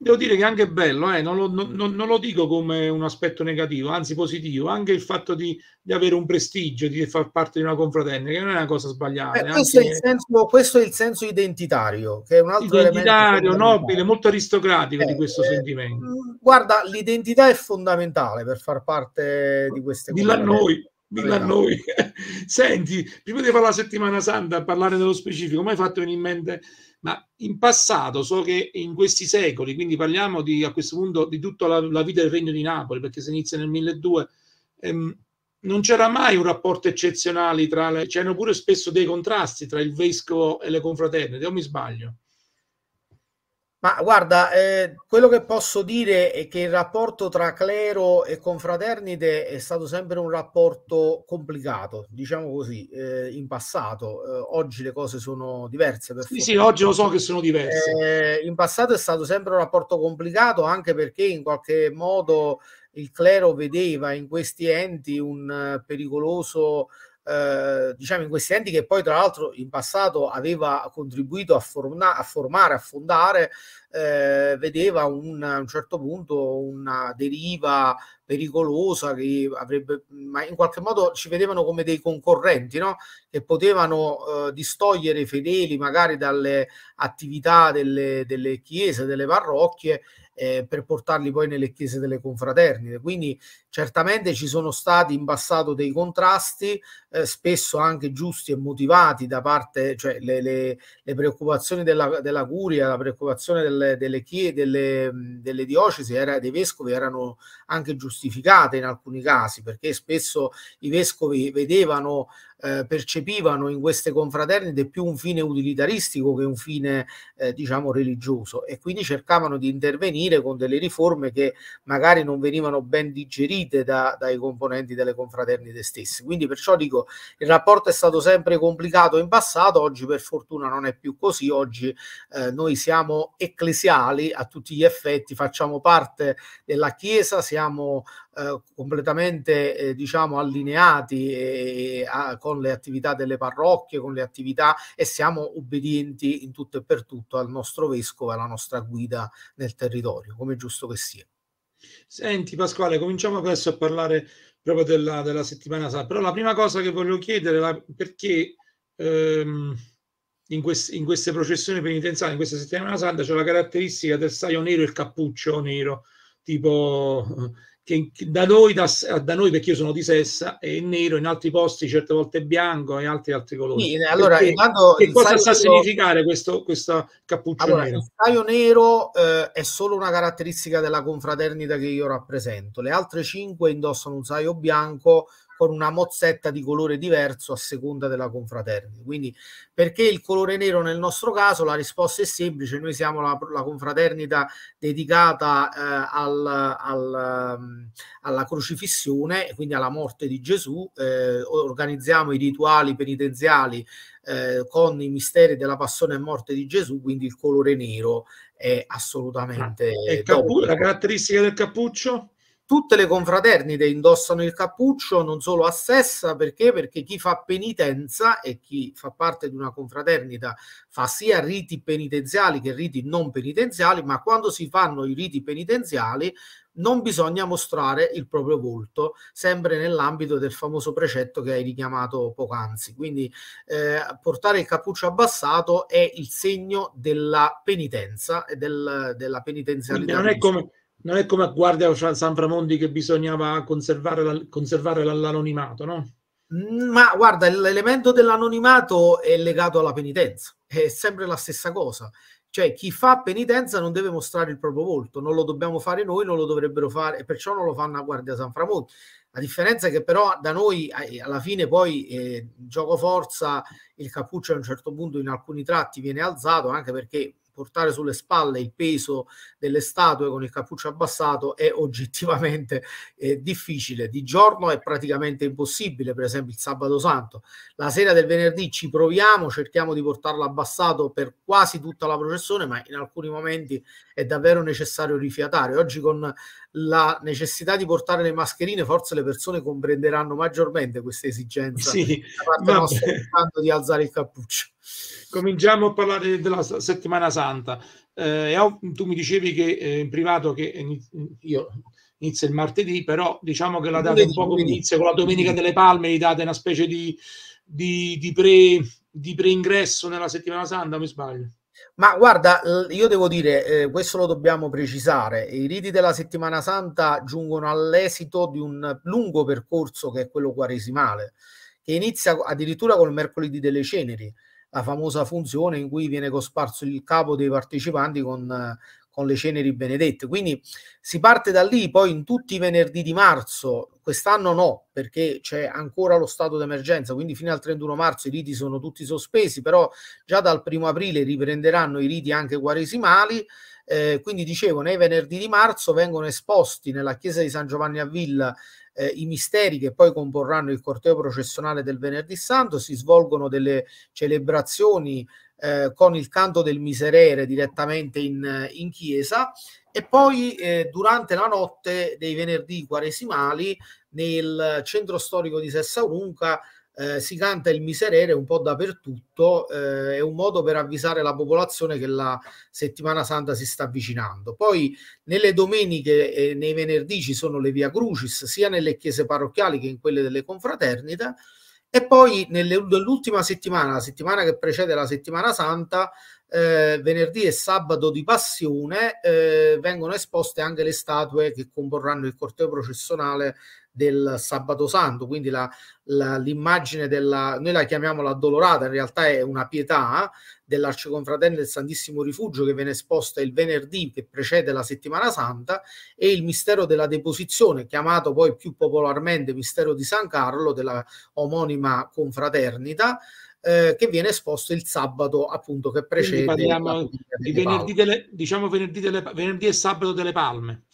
devo dire che è anche bello, eh, non, lo, non, non, lo, dico come un aspetto negativo, anzi positivo, anche il fatto di, di, avere un prestigio, di far parte di una confraternita, che non è una cosa sbagliata. Eh, questo, anche... è senso, questo, è il senso, identitario, che è un altro identitario, nobile, molto aristocratico eh, di questo eh, sentimento. Mm, guarda, l'identità è fondamentale per far parte di queste cose. Dillo a noi. Dillo a noi. (laughs) Senti, prima di fare la settimana santa, parlare nello specifico, mi hai fatto venire in mente ma in passato so che in questi secoli, quindi parliamo di, a questo punto di tutta la, la vita del Regno di Napoli, perché si inizia nel 1200, ehm, non c'era mai un rapporto eccezionale tra le... c'erano pure spesso dei contrasti tra il vescovo e le confraternite, o mi sbaglio? Ma guarda, eh, quello che posso dire è che il rapporto tra clero e confraternite è stato sempre un rapporto complicato, diciamo così, eh, in passato. Eh, oggi le cose sono diverse. Per sì, sì, oggi lo so che sono diverse. Eh, in passato è stato sempre un rapporto complicato anche perché in qualche modo il clero vedeva in questi enti un eh, pericoloso eh, diciamo in questi enti che poi tra l'altro in passato aveva contribuito a, forna- a formare, a fondare, eh, vedeva un, a un certo punto una deriva pericolosa che avrebbe, ma in qualche modo ci vedevano come dei concorrenti, no? che potevano eh, distogliere i fedeli magari dalle attività delle, delle chiese, delle parrocchie eh, per portarli poi nelle chiese delle confraternite. Quindi certamente ci sono stati in passato dei contrasti, eh, spesso anche giusti e motivati da parte, cioè le, le, le preoccupazioni della, della, curia, la preoccupazione delle, delle, chie, delle, mm, delle diocesi, era, dei vescovi erano anche giustificate in alcuni casi, perché spesso i vescovi vedevano eh, percepivano in queste confraternite più un fine utilitaristico che un fine eh, diciamo religioso e quindi cercavano di intervenire con delle riforme che magari non venivano ben digerite da, dai componenti delle confraternite stesse. Quindi perciò dico dico, il rapporto è stato sempre complicato in passato, oggi per fortuna non è più così, oggi eh, noi siamo ecclesiali a tutti gli effetti, facciamo parte della Chiesa, siamo eh, completamente eh, diciamo allineati eh, a, con le attività delle parrocchie, con le attività e siamo obbedienti in tutto e per tutto al nostro vescovo e alla nostra guida nel territorio, come è giusto che sia. Senti Pasquale, cominciamo adesso a parlare proprio della, della settimana santa. Però la prima cosa che voglio chiedere è perché ehm, in, quest, in, queste processioni penitenziarie, in questa settimana santa, c'è la caratteristica del saio nero e il cappuccio nero, tipo che da noi, da, da noi, perché io sono di Sessa, è nero, in altri posti certe volte è bianco, e altri altri colori. Sì, allora, perché, intanto, che cosa sta a significare questo, questo cappuccio allora, nero? Il saio nero eh, è solo una caratteristica della confraternita che io rappresento. Le altre cinque indossano un saio bianco con una mozzetta di colore diverso a seconda della confraternita. Quindi perché il colore nero nel nostro caso? La risposta è semplice, noi siamo la, la confraternita dedicata eh, al, al, mm, alla crocifissione, quindi alla morte di Gesù, eh, organizziamo i rituali penitenziali eh, con i misteri della passione e morte di Gesù, quindi il colore nero è assolutamente... Ah, e capu- la caratteristica del cappuccio? tutte le confraternite indossano il cappuccio, non solo a Sessa, perché? Perché chi fa penitenza e chi fa parte di una confraternita fa sia riti penitenziali che riti non penitenziali, ma quando si fanno i riti penitenziali non bisogna mostrare il proprio volto, sempre nell'ambito del famoso precetto che hai richiamato poc'anzi. Quindi eh, portare il cappuccio abbassato è il segno della penitenza e del, della penitenzialità. Quindi non è come non è come a Guardia San Framondi che bisognava conservare, la, conservare l'anonimato, no? Mm, ma guarda, l'elemento dell'anonimato è legato alla penitenza, è sempre la stessa cosa. Cioè, chi fa penitenza non deve mostrare il proprio volto, non lo dobbiamo fare noi, non lo dovrebbero fare, e perciò non lo fanno a Guardia San Framondi. La differenza è che però da noi alla fine poi eh, gioco forza, il cappuccio a un certo punto in alcuni tratti viene alzato anche perché portare sulle spalle il peso delle statue con il cappuccio abbassato è oggettivamente eh, difficile. Di giorno è praticamente impossibile, per esempio il sabato santo. La sera del venerdì ci proviamo, cerchiamo di portarlo abbassato per quasi tutta la processione, ma in alcuni momenti è davvero necessario rifiatare. Oggi con la necessità di portare le mascherine, forse le persone comprenderanno maggiormente questa esigenza sì, da parte di alzare il cappuccio. Cominciamo a parlare della settimana santa. Eh, tu mi dicevi che eh, in privato che io inizia il martedì, però diciamo che la data un po' inizia con la Domenica delle Palme, gli date una specie di, di, di pre, di pre-ingresso nella settimana santa, mi sbaglio? Ma guarda, io devo dire, eh, questo lo dobbiamo precisare, i riti della settimana santa giungono all'esito di un lungo percorso che è quello quaresimale, che inizia addirittura col mercoledì delle ceneri, la famosa funzione in cui viene cosparso il capo dei partecipanti con con le ceneri benedette. Quindi si parte da lì, poi in tutti i venerdì di marzo, quest'anno no, perché c'è ancora lo stato d'emergenza, quindi fino al 31 marzo i riti sono tutti sospesi, però già dal primo aprile riprenderanno i riti anche quaresimali. Eh, quindi dicevo, nei venerdì di marzo vengono esposti nella chiesa di San Giovanni a Villa eh, i misteri che poi comporranno il corteo processionale del venerdì santo, si svolgono delle celebrazioni eh, con il canto del miserere direttamente in, in chiesa e poi eh, durante la notte dei venerdì quaresimali nel centro storico di Sessaurunca eh, si canta il miserere un po' dappertutto, eh, è un modo per avvisare la popolazione che la settimana santa si sta avvicinando. Poi nelle domeniche e eh, nei venerdì ci sono le via crucis, sia nelle chiese parrocchiali che in quelle delle confraternite, e poi nelle, nell'ultima settimana, la settimana che precede la settimana santa, eh, venerdì e sabato di passione eh, vengono esposte anche le statue che comporranno il corteo processionale del sabato santo, quindi la, la, l'immagine della, noi la chiamiamo l'addolorata, in realtà è una pietà eh, dell'arciconfraterne del Santissimo Rifugio che viene esposta il venerdì che precede la settimana santa e il mistero della deposizione, chiamato poi più popolarmente mistero di San Carlo della omonima confraternita. Eh, che viene esposto il sabato appunto che precede parliamo di venerdì delle, diciamo venerdì, delle, venerdì e sabato delle palme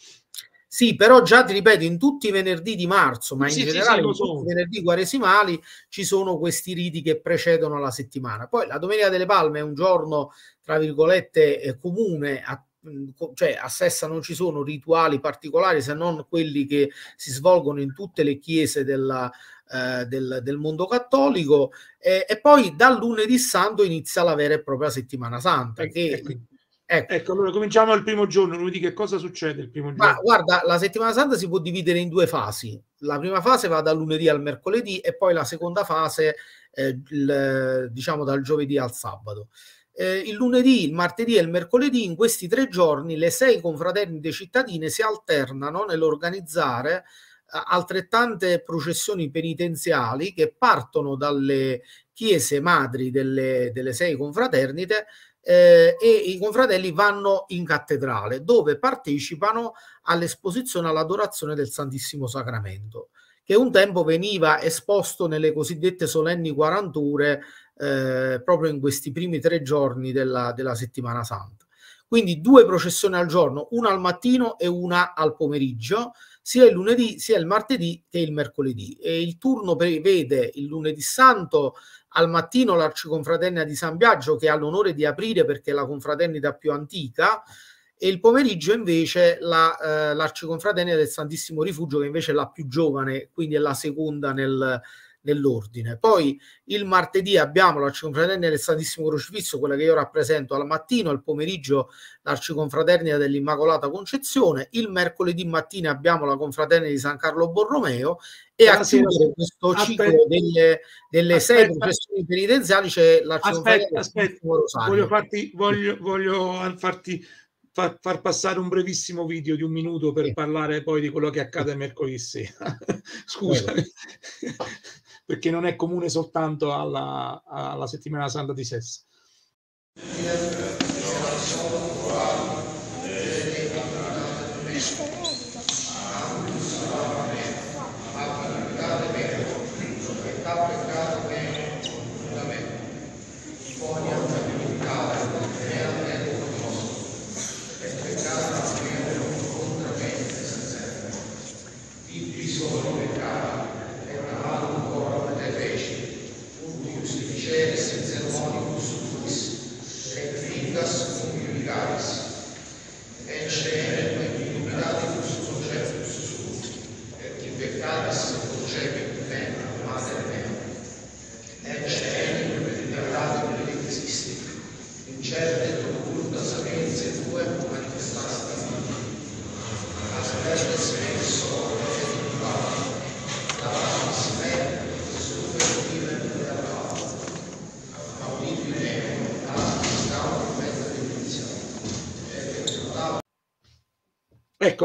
sì, però già ti ripeto, in tutti i venerdì di marzo, ma in sì, generale sì, in tutti i venerdì quaresimali ci sono questi riti che precedono la settimana. Poi la Domenica delle Palme è un giorno, tra virgolette, eh, comune a mm, cioè a Sessa non ci sono rituali particolari se non quelli che si svolgono in tutte le chiese della, eh, del, del, mondo cattolico eh, e poi dal lunedì santo inizia la vera e propria settimana santa eh, che eh, Ecco. ecco. allora cominciamo il primo giorno, lunedì che cosa succede il primo giorno? Ma guarda, la settimana santa si può dividere in due fasi. La prima fase va dal lunedì al mercoledì e poi la seconda fase eh, il, diciamo dal giovedì al sabato. Eh, il lunedì, il martedì e il mercoledì, in questi tre giorni, le sei confraternite cittadine si alternano nell'organizzare eh, altrettante processioni penitenziali che partono dalle chiese madri delle, delle sei confraternite eh, e i confratelli vanno in cattedrale dove partecipano all'esposizione all'adorazione del Santissimo Sacramento che un tempo veniva esposto nelle cosiddette solenni quaranture eh, proprio in questi primi tre giorni della, della settimana santa. Quindi due processioni al giorno, una al mattino e una al pomeriggio, sia il lunedì, sia il martedì che il mercoledì. E il turno prevede il lunedì santo al mattino l'Arciconfraternita di San Biagio che ha l'onore di aprire perché è la confraternita più antica e il pomeriggio invece la, eh, l'Arciconfraternita del Santissimo Rifugio che invece è la più giovane, quindi è la seconda nel, nell'ordine. Poi il martedì abbiamo l'arciconfraternita del Santissimo Crocifisso, quella che io rappresento al mattino, al pomeriggio l'arciconfraternita dell'Immacolata Concezione, il mercoledì mattina abbiamo la confraternita di San Carlo Borromeo e a chiudere questo aspetta, ciclo delle, delle sei professioni penitenziali c'è l'arciconfraternita aspetta, aspetta, voglio farti, voglio, voglio farti far, far, passare un brevissimo video di un minuto per parlare poi di quello che accade mercoledì sera. Scusami, perché non è comune soltanto alla, alla settimana santa di Sessa.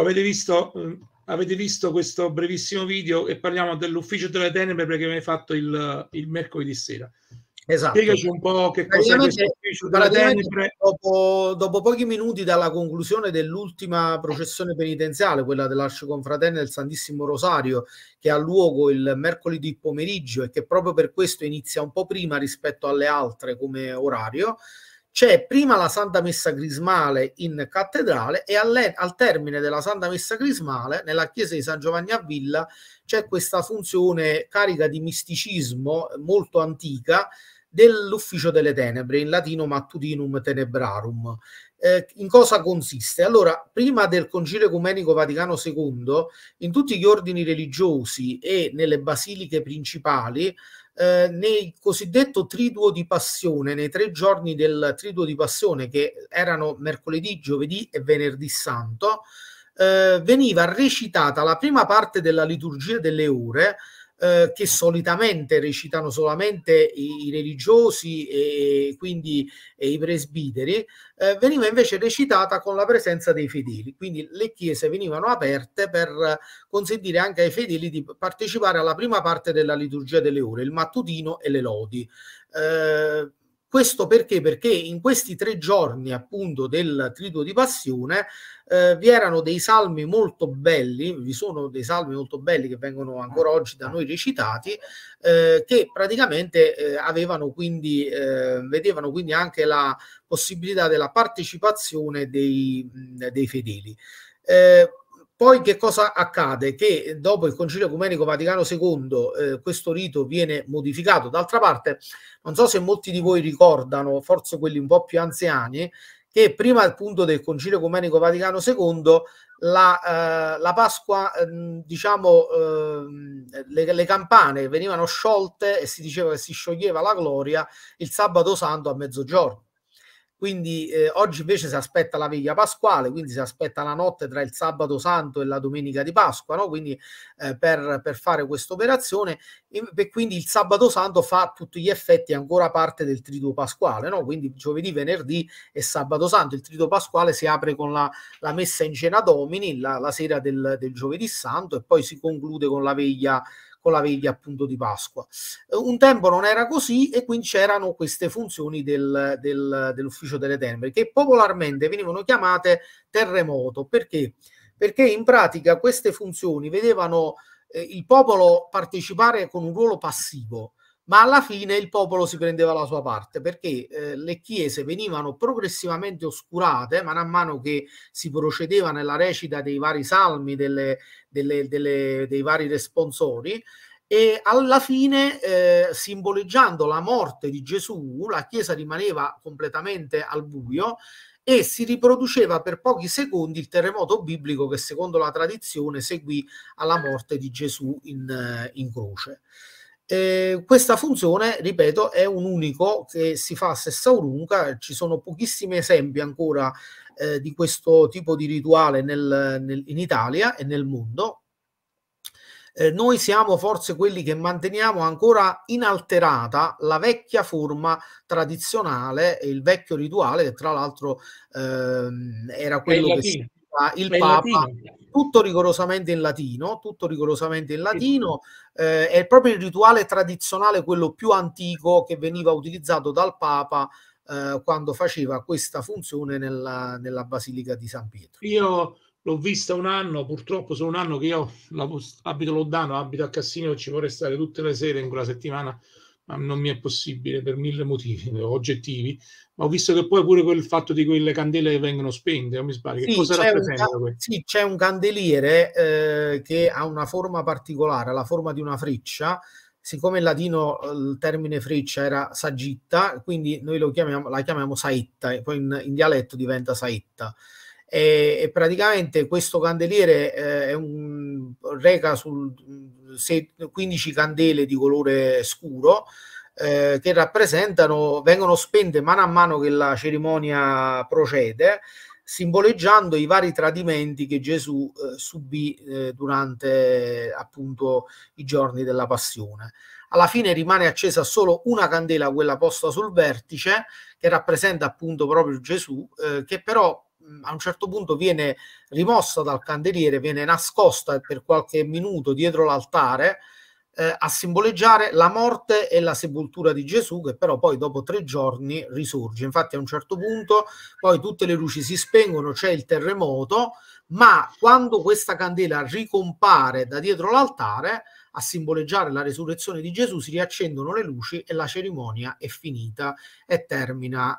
avete visto, eh, avete visto questo brevissimo video e parliamo dell'ufficio delle tenebre perché mi hai fatto il, il mercoledì sera. Esatto. Spiegaci un po' che cosa è cos'è questo dopo, dopo, pochi minuti dalla conclusione dell'ultima processione penitenziale, quella dell'Arciconfraterne del Santissimo Rosario, che ha luogo il mercoledì pomeriggio e che proprio per questo inizia un po' prima rispetto alle altre come orario, c'è prima la Santa Messa Crismale in cattedrale e alle, al termine della Santa Messa Crismale, nella chiesa di San Giovanni a Villa, c'è questa funzione carica di misticismo eh, molto antica dell'ufficio delle tenebre, in latino mattutinum tenebrarum. Eh, in cosa consiste? Allora, prima del Concilio Ecumenico Vaticano II, in tutti gli ordini religiosi e nelle basiliche principali eh, nel cosiddetto triduo di passione, nei tre giorni del triduo di passione che erano mercoledì, giovedì e venerdì santo, eh, veniva recitata la prima parte della liturgia delle ore eh, che solitamente recitano solamente i, i religiosi e quindi e i presbiteri, eh, veniva invece recitata con la presenza dei fedeli. Quindi le chiese venivano aperte per consentire anche ai fedeli di partecipare alla prima parte della liturgia delle ore, il mattutino e le lodi. Eh, questo perché? Perché in questi tre giorni appunto del Triduo di Passione eh, vi erano dei salmi molto belli, vi sono dei salmi molto belli che vengono ancora ah, oggi da ah. noi recitati, eh, che praticamente eh, avevano quindi, eh, vedevano quindi anche la possibilità della partecipazione dei, dei fedeli. Eh, poi che cosa accade? Che dopo il Concilio Ecumenico Vaticano II eh, questo rito viene modificato. D'altra parte, non so se molti di voi ricordano, forse quelli un po' più anziani, che prima appunto del Concilio Ecumenico Vaticano II la, eh, la Pasqua, eh, diciamo, ehm, le, le campane venivano sciolte e si diceva che si scioglieva la gloria il sabato santo a mezzogiorno quindi eh, oggi invece si aspetta la veglia pasquale, quindi si aspetta la notte tra il sabato santo e la domenica di Pasqua, no? quindi eh, per, per, fare questa operazione e, e, quindi il sabato santo fa tutti gli effetti ancora parte del trito pasquale, no? quindi giovedì, venerdì e sabato santo. Il trito pasquale si apre con la, la messa in cena domini la, la sera del, del, giovedì santo e poi si conclude con la veglia pasquale con la veglia appunto di Pasqua. Eh, un tempo non era così e quindi c'erano queste funzioni del, del, dell'ufficio delle tenebre che popolarmente venivano chiamate terremoto. Perché? Perché in pratica queste funzioni vedevano eh, il popolo partecipare con un ruolo passivo ma alla fine il popolo si prendeva la sua parte perché eh, le chiese venivano progressivamente oscurate man mano che si procedeva nella recita dei vari salmi, delle, delle, delle, dei vari responsori e alla fine eh, simboleggiando la morte di Gesù la chiesa rimaneva completamente al buio e si riproduceva per pochi secondi il terremoto biblico che secondo la tradizione seguì alla morte di Gesù in, eh, in croce. Eh, questa funzione, ripeto, è un unico che si fa a Sessaurunca, ci sono pochissimi esempi ancora eh, di questo tipo di rituale nel, nel, in Italia e nel mondo. Eh, noi siamo forse quelli che manteniamo ancora inalterata la vecchia forma tradizionale, e il vecchio rituale, che tra l'altro ehm, era quello che si il Papa. Latino tutto rigorosamente in latino, tutto rigorosamente in latino, eh, è proprio il rituale tradizionale, quello più antico che veniva utilizzato dal Papa eh, quando faceva questa funzione nella, nella, Basilica di San Pietro. Io l'ho vista un anno, purtroppo sono un anno che io abito lontano, abito a Cassino, ci vorrei stare tutte le sere in quella settimana ma non mi è possibile per mille motivi (laughs) oggettivi, ma ho visto che poi pure quel fatto di quelle candele che vengono spente, non mi sbaglio, sì, cosa rappresenta un, Sì, c'è un candeliere eh, che ha una forma particolare, la forma di una freccia, siccome in latino eh, il termine freccia era sagitta, quindi noi chiamiamo, la chiamiamo saetta, e poi in, in dialetto diventa saetta. E, e praticamente questo candeliere eh, un, reca sul 15 candele di colore scuro eh, che rappresentano, vengono spente mano a mano che la cerimonia procede, simboleggiando i vari tradimenti che Gesù eh, subì eh, durante appunto i giorni della passione. Alla fine rimane accesa solo una candela, quella posta sul vertice, che rappresenta appunto proprio Gesù, eh, che però a un certo punto viene rimossa dal candeliere, viene nascosta per qualche minuto dietro l'altare eh, a simboleggiare la morte e la sepoltura di Gesù che però poi dopo tre giorni risorge. Infatti a un certo punto poi tutte le luci si spengono, c'è il terremoto, ma quando questa candela ricompare da dietro l'altare a simboleggiare la resurrezione di Gesù, si riaccendono le luci e la cerimonia è finita e termina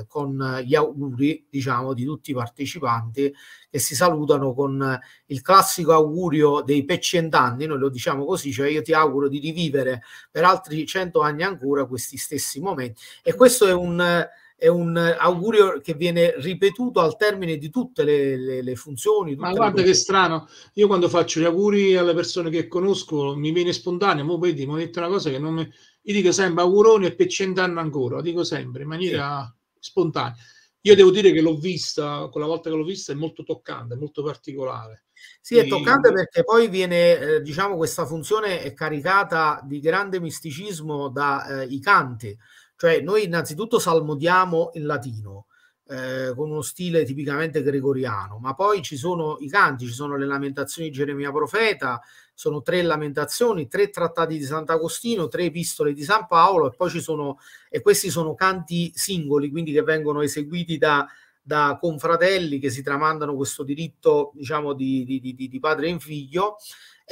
eh, con gli auguri, diciamo, di tutti i partecipanti che si salutano con il classico augurio dei peccentanni, noi lo diciamo così, cioè io ti auguro di rivivere per altri cento anni ancora questi stessi momenti. E questo è un è un augurio che viene ripetuto al termine di tutte le, le, le funzioni. Ma guarda che strano, io quando faccio gli auguri alle persone che conosco mi viene spontaneo, mo vedi, mi ho detto una cosa che non mi... Io dico sempre auguroni e per cent'anni ancora, lo dico sempre in maniera sì. spontanea. Io devo dire che l'ho vista, quella volta che l'ho vista è molto toccante, molto particolare. Sì, è toccante perché poi viene, eh, diciamo, questa funzione è caricata di grande misticismo dai eh, canti cioè noi innanzitutto salmodiamo in latino, eh, con uno stile tipicamente gregoriano, ma poi ci sono i canti, ci sono le lamentazioni di Geremia Profeta, sono tre lamentazioni, tre trattati di Sant'Agostino, tre epistole di San Paolo e poi ci sono, e questi sono canti singoli, quindi che vengono eseguiti da, da confratelli che si tramandano questo diritto, diciamo, di, di, di, di padre in figlio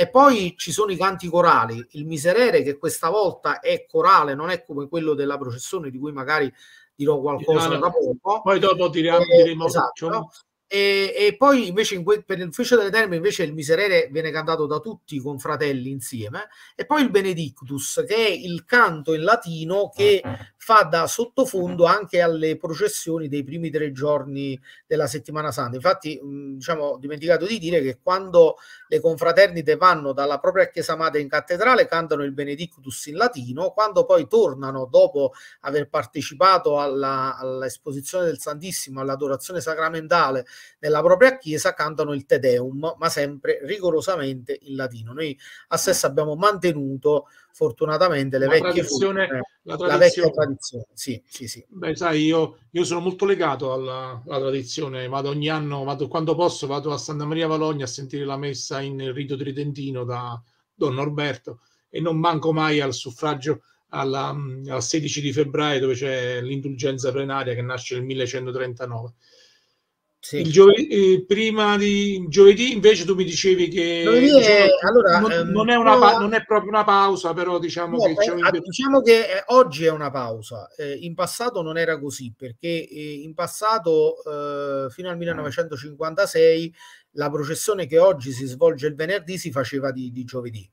e poi ci sono i canti corali, il miserere che questa volta è corale, non è come quello della processione di cui magari dirò qualcosa no, no. poco. Poi dopo diremo, eh, diremo esatto, e, e, poi invece in que- per l'ufficio delle terme invece il miserere viene cantato da tutti i confratelli insieme e poi il benedictus che è il canto in latino che mm fa da sottofondo anche alle processioni dei primi tre giorni della settimana santa. Infatti, mh, diciamo, ho dimenticato di dire che quando le confraternite vanno dalla propria chiesa madre in cattedrale cantano il Benedictus in latino, quando poi tornano dopo aver partecipato alla, all'esposizione del Santissimo, all'adorazione sacramentale nella propria chiesa, cantano il Te Deum, ma sempre rigorosamente in latino. Noi a stessa abbiamo mantenuto fortunatamente le la vecchie tradizione, forme, la, tradizione. la vecchia tradizione. Sì, sì, sì. Beh, sai, io, io sono molto legato alla, alla, tradizione, vado ogni anno, vado quando posso, vado a Santa Maria Valogna a sentire la messa in rito tridentino da Don Norberto e non manco mai al suffragio alla, mm, al 16 di febbraio dove c'è l'indulgenza plenaria che nasce nel 1139. Sì. Giove- eh, prima di giovedì invece tu mi dicevi che giovedì è, diciamo, allora, non, ehm, non, è una, no, non, è proprio una pausa, però diciamo, no, che, beh, un... diciamo che eh, oggi è una pausa. Eh, in passato non era così perché eh, in passato eh, fino al 1956 la processione che oggi si svolge il venerdì si faceva di, di giovedì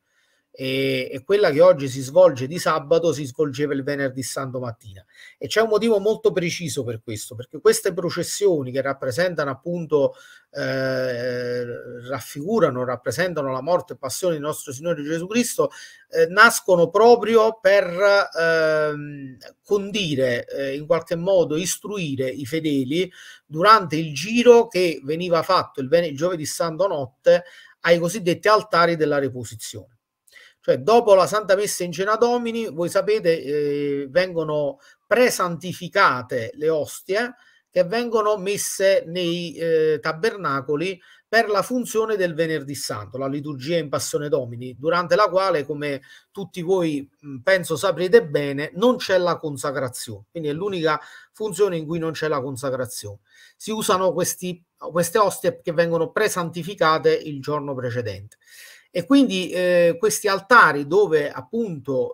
e, e, quella che oggi si svolge di sabato si svolgeva il venerdì santo mattina e c'è un motivo molto preciso per questo perché queste processioni che rappresentano appunto eh, raffigurano rappresentano la morte e passione di nostro Signore Gesù Cristo eh, nascono proprio per ehm, eh, condire in qualche modo istruire i fedeli durante il giro che veniva fatto il, il giovedì santo notte ai cosiddetti altari della reposizione cioè, dopo la Santa Messa in Cena Domini, voi sapete, eh, vengono presantificate le ostie che vengono messe nei eh, tabernacoli per la funzione del venerdì santo, la liturgia in passione domini, durante la quale, come tutti voi mm, penso saprete bene, non c'è la consacrazione, quindi è l'unica funzione in cui non c'è la consacrazione. Si usano questi, queste ostie che vengono presantificate il giorno precedente. E quindi eh, questi altari dove appunto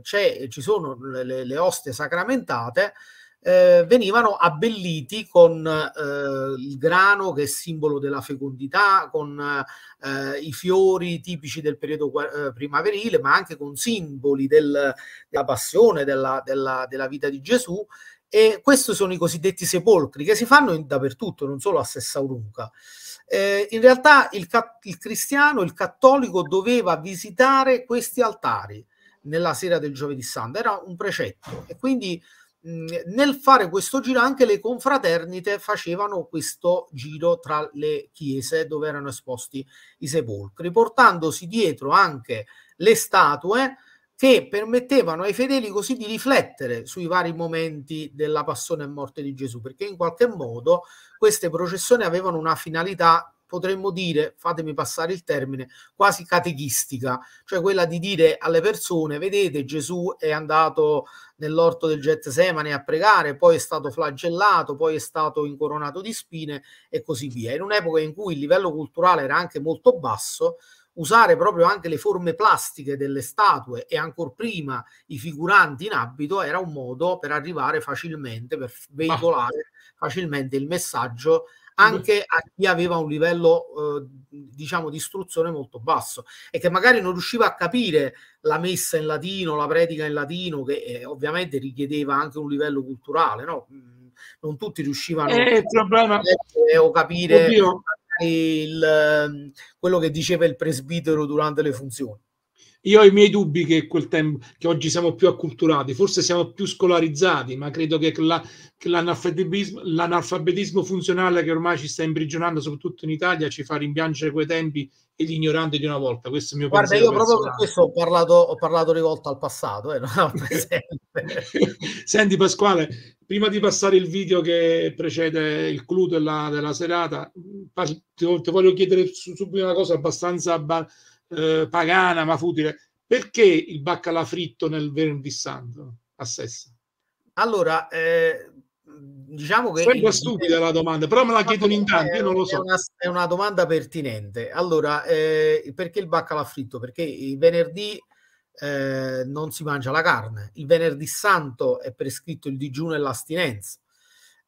eh, ci sono le, le ostie sacramentate eh, venivano abbelliti con eh, il grano che è simbolo della fecondità, con eh, i fiori tipici del periodo eh, primaverile, ma anche con simboli del, della passione, della, della, della vita di Gesù e questi sono i cosiddetti sepolcri che si fanno in, dappertutto, non solo a Sessaurunca. Eh, in realtà il, il cristiano, il cattolico doveva visitare questi altari nella sera del giovedì santo, era un precetto e quindi mh, mm, nel fare questo giro anche le confraternite facevano questo giro tra le chiese dove erano esposti i sepolcri, portandosi dietro anche le statue che permettevano ai fedeli così di riflettere sui vari momenti della passione e morte di Gesù, perché in qualche modo queste processioni avevano una finalità, potremmo dire, fatemi passare il termine, quasi catechistica, cioè quella di dire alle persone, vedete Gesù è andato nell'orto del Getsemane a pregare, poi è stato flagellato, poi è stato incoronato di spine e così via. In un'epoca in cui il livello culturale era anche molto basso, usare proprio anche le forme plastiche delle statue e ancora prima i figuranti in abito era un modo per arrivare facilmente, per veicolare facilmente il messaggio anche a chi aveva un livello eh, diciamo di istruzione molto basso e che magari non riusciva a capire la messa in latino, la predica in latino che eh, ovviamente richiedeva anche un livello culturale, no? Mm, non tutti riuscivano eh, a problema. o capire Oddio il, ehm, quello che diceva il presbitero durante le funzioni. Io ho i miei dubbi che, quel tempo, che oggi siamo più acculturati, forse siamo più scolarizzati, ma credo che, la, che l'analfabetismo, l'analfabetismo, funzionale che ormai ci sta imprigionando, soprattutto in Italia, ci fa rimpiangere quei tempi e gli ignoranti di una volta. Questo è il mio Guarda, pensiero. Guarda, io proprio per questo ho parlato, ho parlato rivolto al passato, eh, (laughs) non (laughs) Senti Pasquale, prima di passare il video che precede il clou della, della serata, ti, ti, voglio chiedere subito una cosa abbastanza... Ba- eh, pagana ma futile, perché il baccalà fritto nel Venerdì Santo a Sessa? Allora, eh, diciamo che... Sembra stupida la domanda, però me la chiedono in tanti, io non lo so. È una, è una domanda pertinente. Allora, eh, perché il baccalà fritto? Perché il venerdì eh, non si mangia la carne, il venerdì santo è prescritto il digiuno e l'astinenza.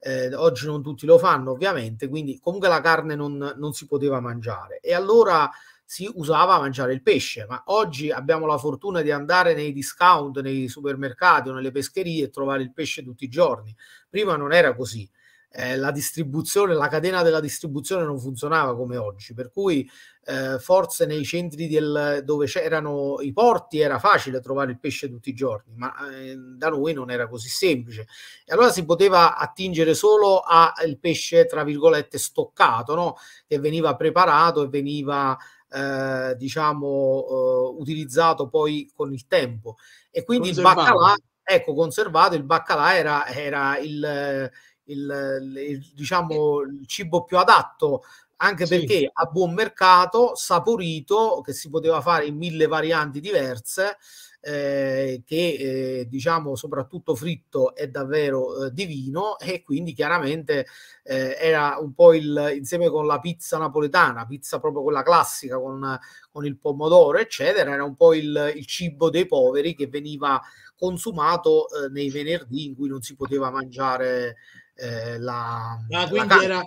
Eh, oggi non tutti lo fanno ovviamente, quindi comunque la carne non, non si poteva mangiare. E allora si usava a mangiare il pesce, ma oggi abbiamo la fortuna di andare nei discount, nei supermercati o nelle pescherie e trovare il pesce tutti i giorni. Prima non era così. Eh, la distribuzione, la catena della distribuzione non funzionava come oggi, per cui eh, forse nei centri del, dove c'erano i porti era facile trovare il pesce tutti i giorni, ma eh, da noi non era così semplice. E allora si poteva attingere solo al pesce, tra virgolette, stoccato, no? che veniva preparato e veniva eh, diciamo eh, utilizzato poi con il tempo e quindi il baccalà ecco conservato il baccalà era, era il, il, il, diciamo il cibo più adatto anche sì. perché a buon mercato, saporito, che si poteva fare in mille varianti diverse, eh, che eh, diciamo soprattutto fritto è davvero eh, divino e quindi chiaramente eh, era un po' il, insieme con la pizza napoletana, pizza proprio quella classica con, con il pomodoro eccetera, era un po' il, il cibo dei poveri che veniva consumato eh, nei venerdì in cui non si poteva mangiare eh, la... Ah, la era,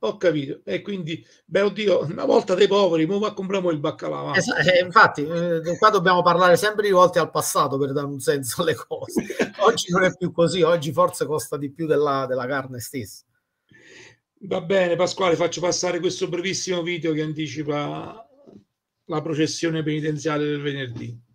ho capito. E quindi, beh, oddio, una volta dei poveri, ora compriamo il baccalà. Esa- eh, infatti, eh, qua dobbiamo parlare sempre rivolti al passato per dare un senso alle cose. (laughs) Oggi non è più così, oggi forse costa di più della, della carne stessa. Va bene, Pasquale, faccio passare questo brevissimo video che anticipa la processione penitenziaria del venerdì.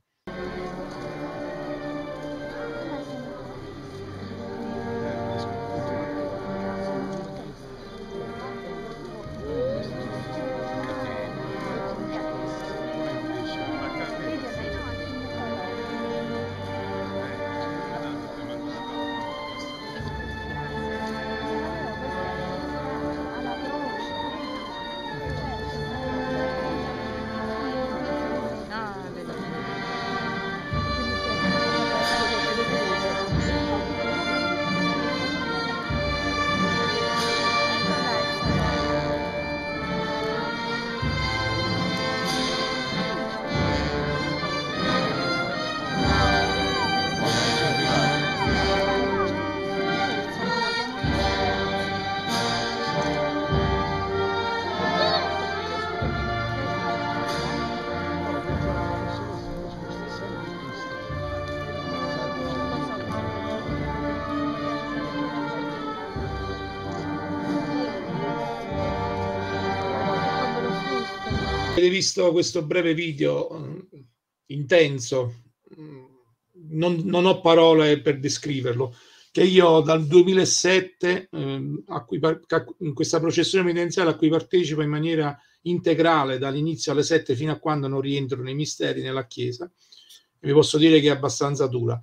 visto questo breve video eh, intenso, non, non ho parole per descriverlo, che io dal 2007 eh, a cui par- in questa processione evidenziale a cui partecipo in maniera integrale dall'inizio alle 7 fino a quando non rientro nei misteri nella Chiesa, vi posso dire che è abbastanza dura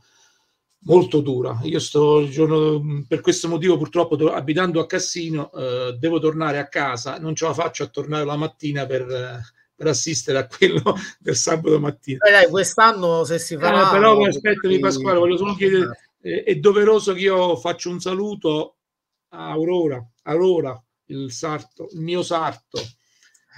molto dura. Io sto il giorno, per questo motivo, purtroppo, abitando a Cassino, eh, devo tornare a casa. Non ce la faccio a tornare la mattina per, eh, per assistere a quello (laughs) del sabato mattina. Eh dai, quest'anno se si fa. Eh, però aspettami Pasquale, voglio solo chiedere, eh, è doveroso che io faccia un saluto a Aurora, Aurora il, sarto, il mio sarto.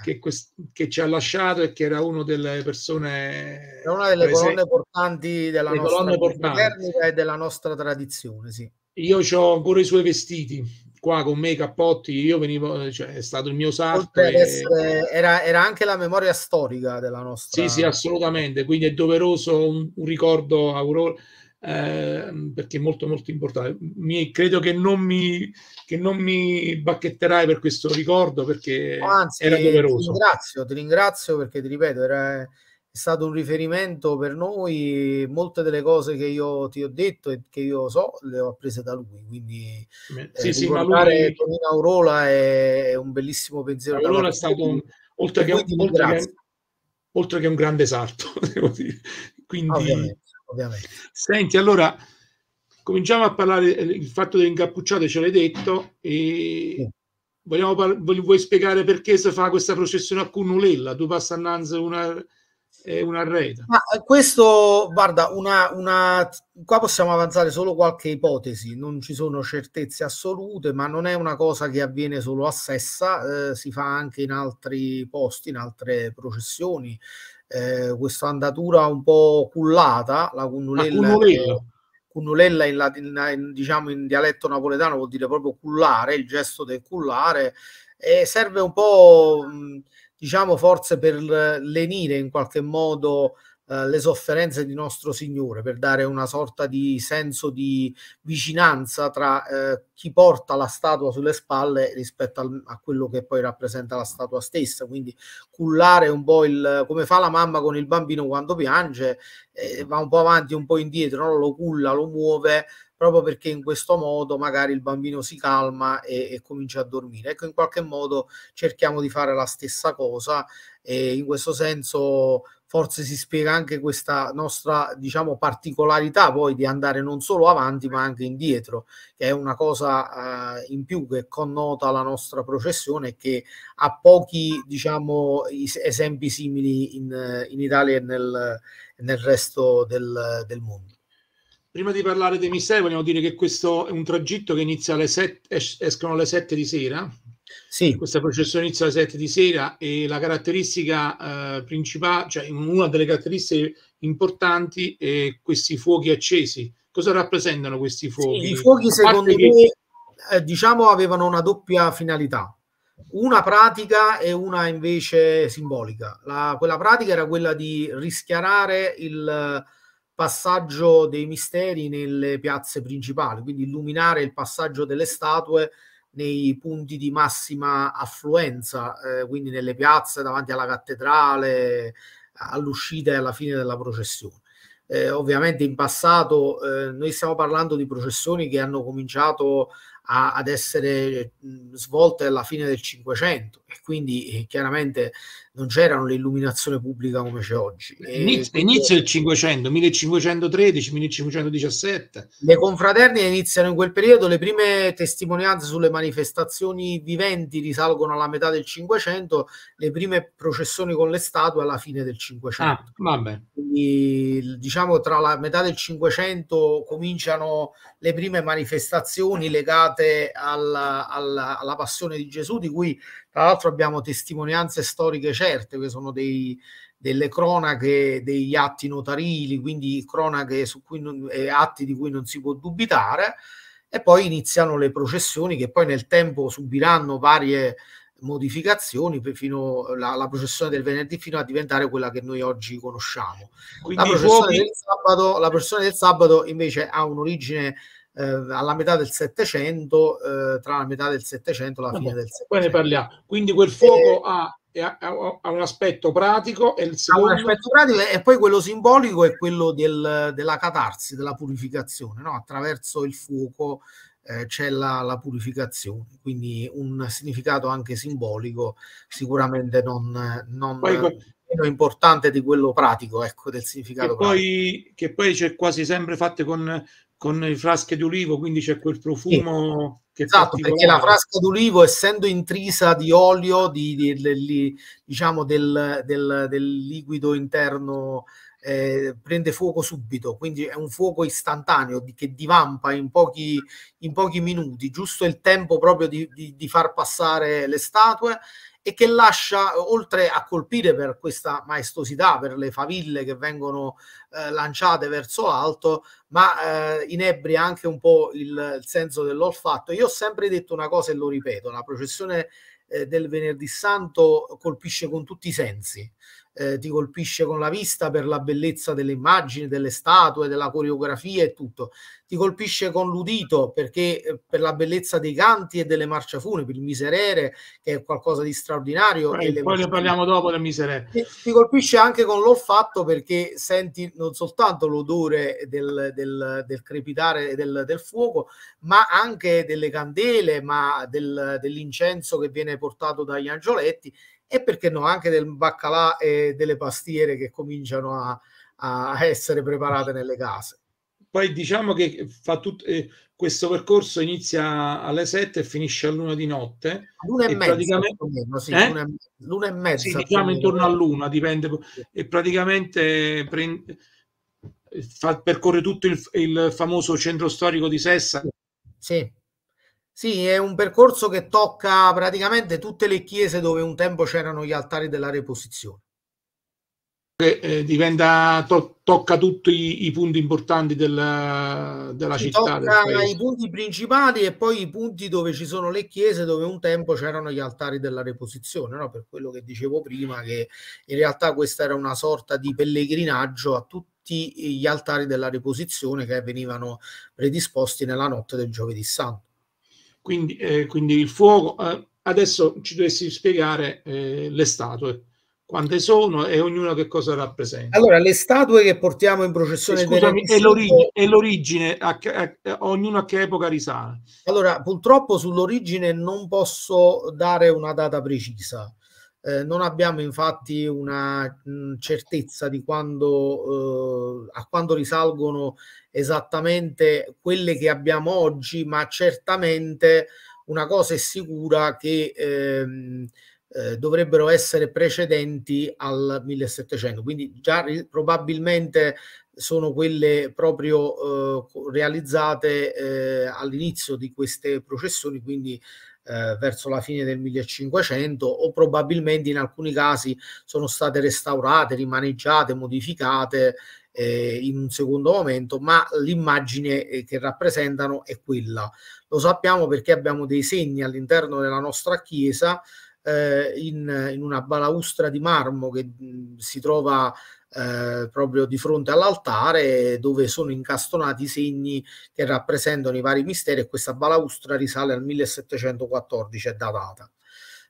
Che, quest- che, ci ha lasciato e che era una delle persone è una delle presenti, colonne portanti della nostra colonne e della nostra tradizione sì. io ho ancora i suoi vestiti qua con me i Cappotti, io venivo, cioè, è stato il mio salto. E... Essere, era, era, anche la memoria storica della nostra. Sì, sì, assolutamente, quindi è doveroso un, un ricordo Aurora. Eh, perché è molto molto importante mi, credo che non mi che non mi bacchetterai per questo ricordo perché Anzi, era doveroso ti ringrazio, ti ringrazio perché ti ripeto era, è stato un riferimento per noi. Molte delle cose che io ti ho detto e che io so le ho apprese da lui. Quindi sì, eh, sì, ricordare lui... Tonino Aurola è, un bellissimo pensiero. Aurola è stato un, oltre, che un, oltre, che, oltre, che un, grande salto, (laughs) devo dire. Quindi, ovviamente, ovviamente. Senti, allora cominciamo a parlare del eh, fatto dell'incappucciato ce l'hai detto e sì. vogliamo par- vuoi spiegare perché si fa questa processione a Cunulella? tu passa a Nanz una è una rete. Ma eh, questo, guarda, una, una, qua possiamo avanzare solo qualche ipotesi, non ci sono certezze assolute, ma non è una cosa che avviene solo a Sessa, eh, si fa anche in altri posti, in altre processioni. Eh, questa andatura un po' cullata, la cunnulella, cunnulella in, latina, in, diciamo in dialetto napoletano vuol dire proprio cullare, il gesto del cullare, e serve un po'... Mh, diciamo forse per lenire in qualche modo eh, le sofferenze di nostro Signore, per dare una sorta di senso di vicinanza tra eh, chi porta la statua sulle spalle rispetto al, a quello che poi rappresenta la statua stessa. Quindi cullare un po' il, come fa la mamma con il bambino quando piange, eh, va un po' avanti, un po' indietro, no? lo culla, lo muove proprio perché in questo modo magari il bambino si calma e, e comincia a dormire. Ecco, in qualche modo cerchiamo di fare la stessa cosa e in questo senso forse si spiega anche questa nostra diciamo particolarità poi di andare non solo avanti ma anche indietro che è una cosa eh, in più che connota la nostra processione e che ha pochi diciamo esempi simili in, in Italia e nel, nel resto del, del mondo Prima di parlare dei misteri, vogliamo dire che questo è un tragitto che inizia alle 7, escono alle 7 di sera. Sì. Questa processione inizia alle 7 di sera e la caratteristica eh, principale, cioè una delle caratteristiche importanti è questi fuochi accesi. Cosa rappresentano questi fuochi? Sì, I fuochi, secondo che... me, eh, diciamo, avevano una doppia finalità una pratica e una invece simbolica. La, quella pratica era quella di rischiarare il, passaggio dei misteri nelle piazze principali, quindi illuminare il passaggio delle statue nei punti di massima affluenza, eh, quindi nelle piazze davanti alla cattedrale, all'uscita e alla fine della processione. Eh, ovviamente in passato eh, noi stiamo parlando di processioni che hanno cominciato a, ad essere mh, mm, svolte alla fine del Cinquecento e quindi eh, chiaramente non c'era l'illuminazione pubblica come c'è oggi. Inizio, inizio del 500, 1513, 1517. Le confraternite iniziano in quel periodo, le prime testimonianze sulle manifestazioni viventi risalgono alla metà del 500, le prime processioni con le statue alla fine del 500. Ah, Quindi diciamo tra la metà del 500 cominciano le prime manifestazioni legate alla, alla, alla passione di Gesù, di cui tra l'altro abbiamo testimonianze storiche certe, che sono dei, delle cronache degli atti notarili, quindi cronache su cui non, eh, atti di cui non si può dubitare, e poi iniziano le processioni che poi nel tempo subiranno varie modificazioni fino alla processione del venerdì fino a diventare quella che noi oggi conosciamo. Quindi la processione, fuochi... del sabato, la processione del sabato invece ha un'origine eh, alla metà del Settecento, eh, tra la metà del Settecento e la ah, fine Vabbè, del Settecento. Poi ne parliamo. Quindi quel eh, fuoco ha, ha, ha, un aspetto pratico e il secondo... Ha un aspetto pratico e poi quello simbolico è quello del, della catarsi, della purificazione, no? attraverso il fuoco eh, c'è la, la, purificazione, quindi un significato anche simbolico sicuramente non, non poi, meno importante di quello pratico, ecco, del significato. Che poi, che poi c'è quasi sempre fatto con, con le frasche d'olivo, quindi c'è quel profumo sì. che Esatto, perché la frasca d'olivo, essendo intrisa di olio, di, di, di, diciamo del, del, del, liquido interno, eh, prende fuoco subito, quindi è un fuoco istantaneo che divampa in pochi, in pochi minuti, giusto il tempo proprio di far passare le statue e che lascia, oltre a colpire per questa maestosità, per le faville che vengono eh, lanciate verso l'alto, ma eh, inebria anche un po' il, il senso dell'olfatto. Io ho sempre detto una cosa e lo ripeto, la processione eh, del venerdì santo colpisce con tutti i sensi eh, ti colpisce con la vista per la bellezza delle immagini, delle statue, della coreografia e tutto, ti colpisce con l'udito perché eh, per la bellezza dei canti e delle marce funebri, il miserere che è qualcosa di straordinario. Beh, poi ne parliamo dopo del miserere. Ti, colpisce anche con l'olfatto perché senti non soltanto l'odore del, del, del crepitare del, del, fuoco, ma anche delle candele, ma dell'incenso che viene portato dagli angioletti e perché no anche del baccalà e delle pastiere che cominciano a, a essere preparate nelle case. Poi diciamo che fa tut- eh, questo percorso inizia alle 7 e finisce luna di notte. L'una e, e mezza, praticamente... meno, sì, eh? l'una, l'una e mezza. Sì, diciamo intorno all'una, dipende. E praticamente prende, eh, fa, percorre tutto il, il famoso centro storico di Sessa. Sì. Sì, è un percorso che tocca praticamente tutte le chiese dove un tempo c'erano gli altari della reposizione. Eh, eh diventa, to tocca tutti i, punti importanti della, della città. Tocca del i punti principali e poi i punti dove ci sono le chiese dove un tempo c'erano gli altari della reposizione, no? per quello che dicevo prima, che in realtà questa era una sorta di pellegrinaggio a tutti gli altari della reposizione che venivano predisposti nella notte del giovedì santo. Quindi, eh, quindi il fuoco. Eh, adesso ci dovessi spiegare eh, le statue, quante sono e ognuna che cosa rappresenta. Allora, le statue che portiamo in processione eh, Scusami, è, l'orig- è l'origine, a che, a, a, ognuno a che epoca risale. Allora, purtroppo sull'origine non posso dare una data precisa. Eh, non abbiamo infatti una mh, mm, certezza di quando, eh, a quando risalgono esattamente quelle che abbiamo oggi, ma certamente una cosa è sicura che ehm, eh, dovrebbero essere precedenti al 1700, quindi già probabilmente sono quelle proprio eh, realizzate eh, all'inizio di queste processioni, quindi eh, verso la fine del 1500 o probabilmente in alcuni casi sono state restaurate, rimaneggiate, modificate eh, in un secondo momento, ma l'immagine eh, che rappresentano è quella. Lo sappiamo perché abbiamo dei segni all'interno della nostra chiesa eh, in, in, una balaustra di marmo che mh, mm, si trova eh, proprio di fronte all'altare dove sono incastonati i segni che rappresentano i vari misteri e questa balaustra risale al 1714, è datata.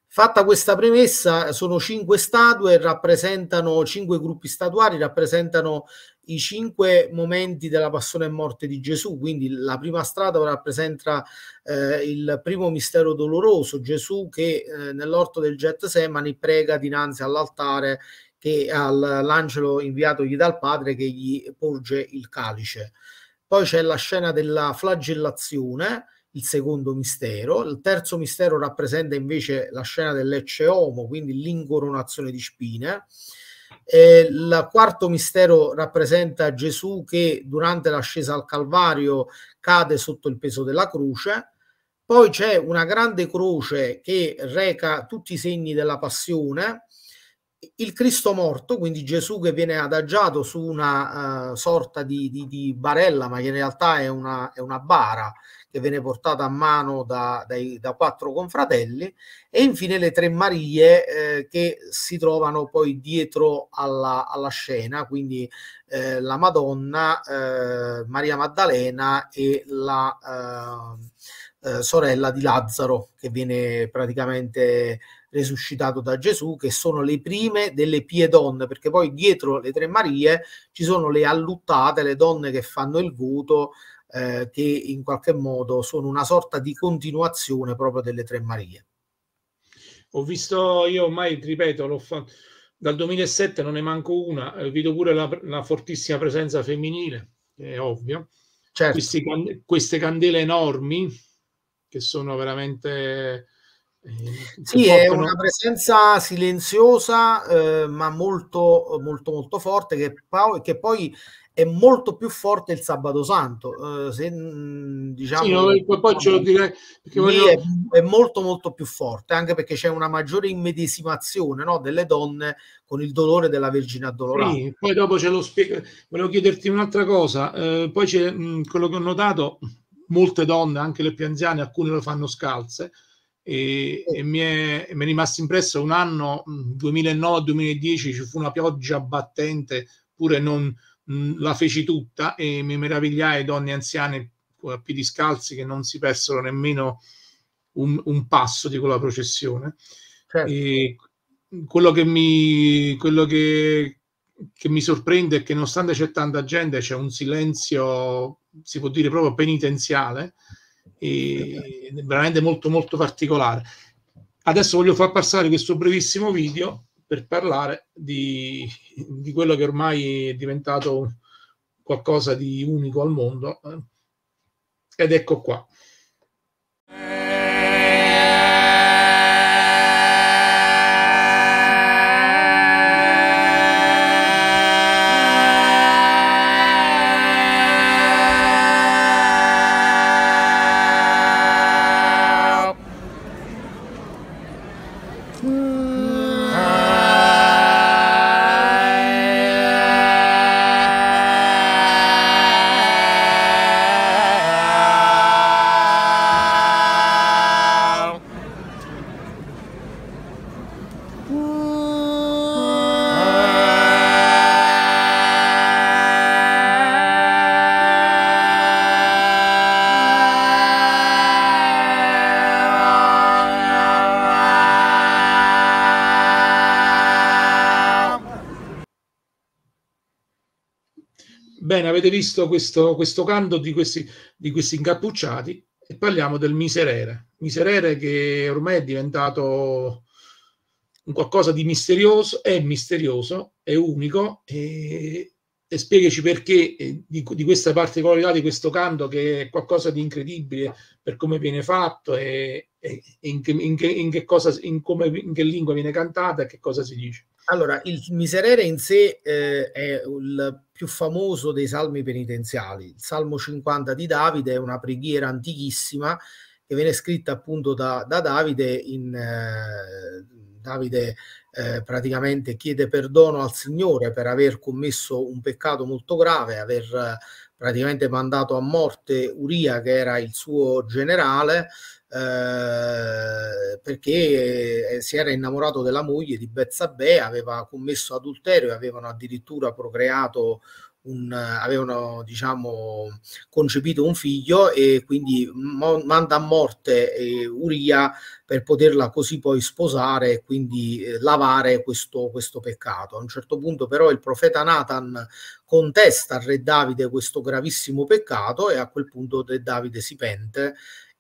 Fatta questa premessa, sono cinque statue, rappresentano cinque gruppi statuari, rappresentano i cinque momenti della passione e morte di Gesù. Quindi la prima strada rappresenta eh, il primo mistero doloroso, Gesù che eh, nell'orto del Getsemani prega dinanzi all'altare che all'angelo inviatogli dal padre che gli porge il calice. Poi c'è la scena della flagellazione, il secondo mistero. Il terzo mistero rappresenta invece la scena dell'ecce homo, quindi l'incoronazione di spine. Eh, il quarto mistero rappresenta Gesù che durante l'ascesa al Calvario cade sotto il peso della croce. Poi c'è una grande croce che reca tutti i segni della passione il Cristo morto, quindi Gesù che viene adagiato su una uh, sorta di, di, di, barella, ma che in realtà è una, è una bara che viene portata a mano da, dai, da quattro confratelli, e infine le tre Marie eh, che si trovano poi dietro alla, alla scena, quindi eh, la Madonna, eh, Maria Maddalena e la eh, eh, sorella di Lazzaro che viene praticamente resuscitato da Gesù, che sono le prime delle pie donne, perché poi dietro le tre Marie ci sono le alluttate, le donne che fanno il voto, eh, che in qualche modo sono una sorta di continuazione proprio delle tre Marie. Ho visto, io ormai, ripeto, l'ho fatto dal 2007 non ne manco una, eh, vedo pure la, la, fortissima presenza femminile, è ovvio. Certo. Questi, queste candele enormi che sono veramente eh, sì, è una presenza silenziosa eh, ma molto, molto, molto forte che, che, poi è molto più forte il sabato santo. Eh, se, mm, diciamo, sì, no, poi ce lo direi voglio... è, è, molto molto più forte anche perché c'è una maggiore immedesimazione no, delle donne con il dolore della Vergine addolorata. Sì, poi dopo ce lo spiego. Volevo chiederti un'altra cosa, eh, poi c'è mm, quello che ho notato, molte donne, anche le più anziane, alcune lo fanno scalze e, e mi, è, mi, è, rimasto impresso un anno 2009-2010 mm, ci fu una pioggia battente pure non mh, mm, la feci tutta e mi meravigliai donne anziane a piedi scalzi che non si persero nemmeno un, un passo di quella processione certo. e quello che mi quello che, che mi sorprende è che nonostante c'è tanta gente c'è un silenzio si può dire proprio penitenziale e, veramente molto molto particolare. Adesso voglio far passare questo brevissimo video per parlare di, di quello che ormai è diventato qualcosa di unico al mondo eh, ed ecco qua. avete visto questo, questo canto di questi, di questi incappucciati e parliamo del miserere. Miserere che ormai è diventato un qualcosa di misterioso, è misterioso, è unico e, e spiegaci perché eh, di, di, questa particolarità di questo canto che è qualcosa di incredibile per come viene fatto e, e in, che, in, che, in, che cosa, in, come, in che lingua viene cantata e che cosa si dice. Allora, il miserere in sé eh, è il più famoso dei salmi penitenziali. Il Salmo 50 di Davide è una preghiera antichissima che viene scritta appunto da, da Davide. In, eh, Davide eh, praticamente chiede perdono al Signore per aver commesso un peccato molto grave, aver eh, praticamente mandato a morte Uria, che era il suo generale, eh, perché eh, si era innamorato della moglie di Bezzabè, aveva commesso adulterio e avevano addirittura procreato un, avevano diciamo concepito un figlio e quindi mo, manda a morte eh, Uria per poterla così poi sposare e quindi eh, lavare questo, questo peccato. A un certo punto però il profeta Nathan contesta al re Davide questo gravissimo peccato e a quel punto re Davide si pente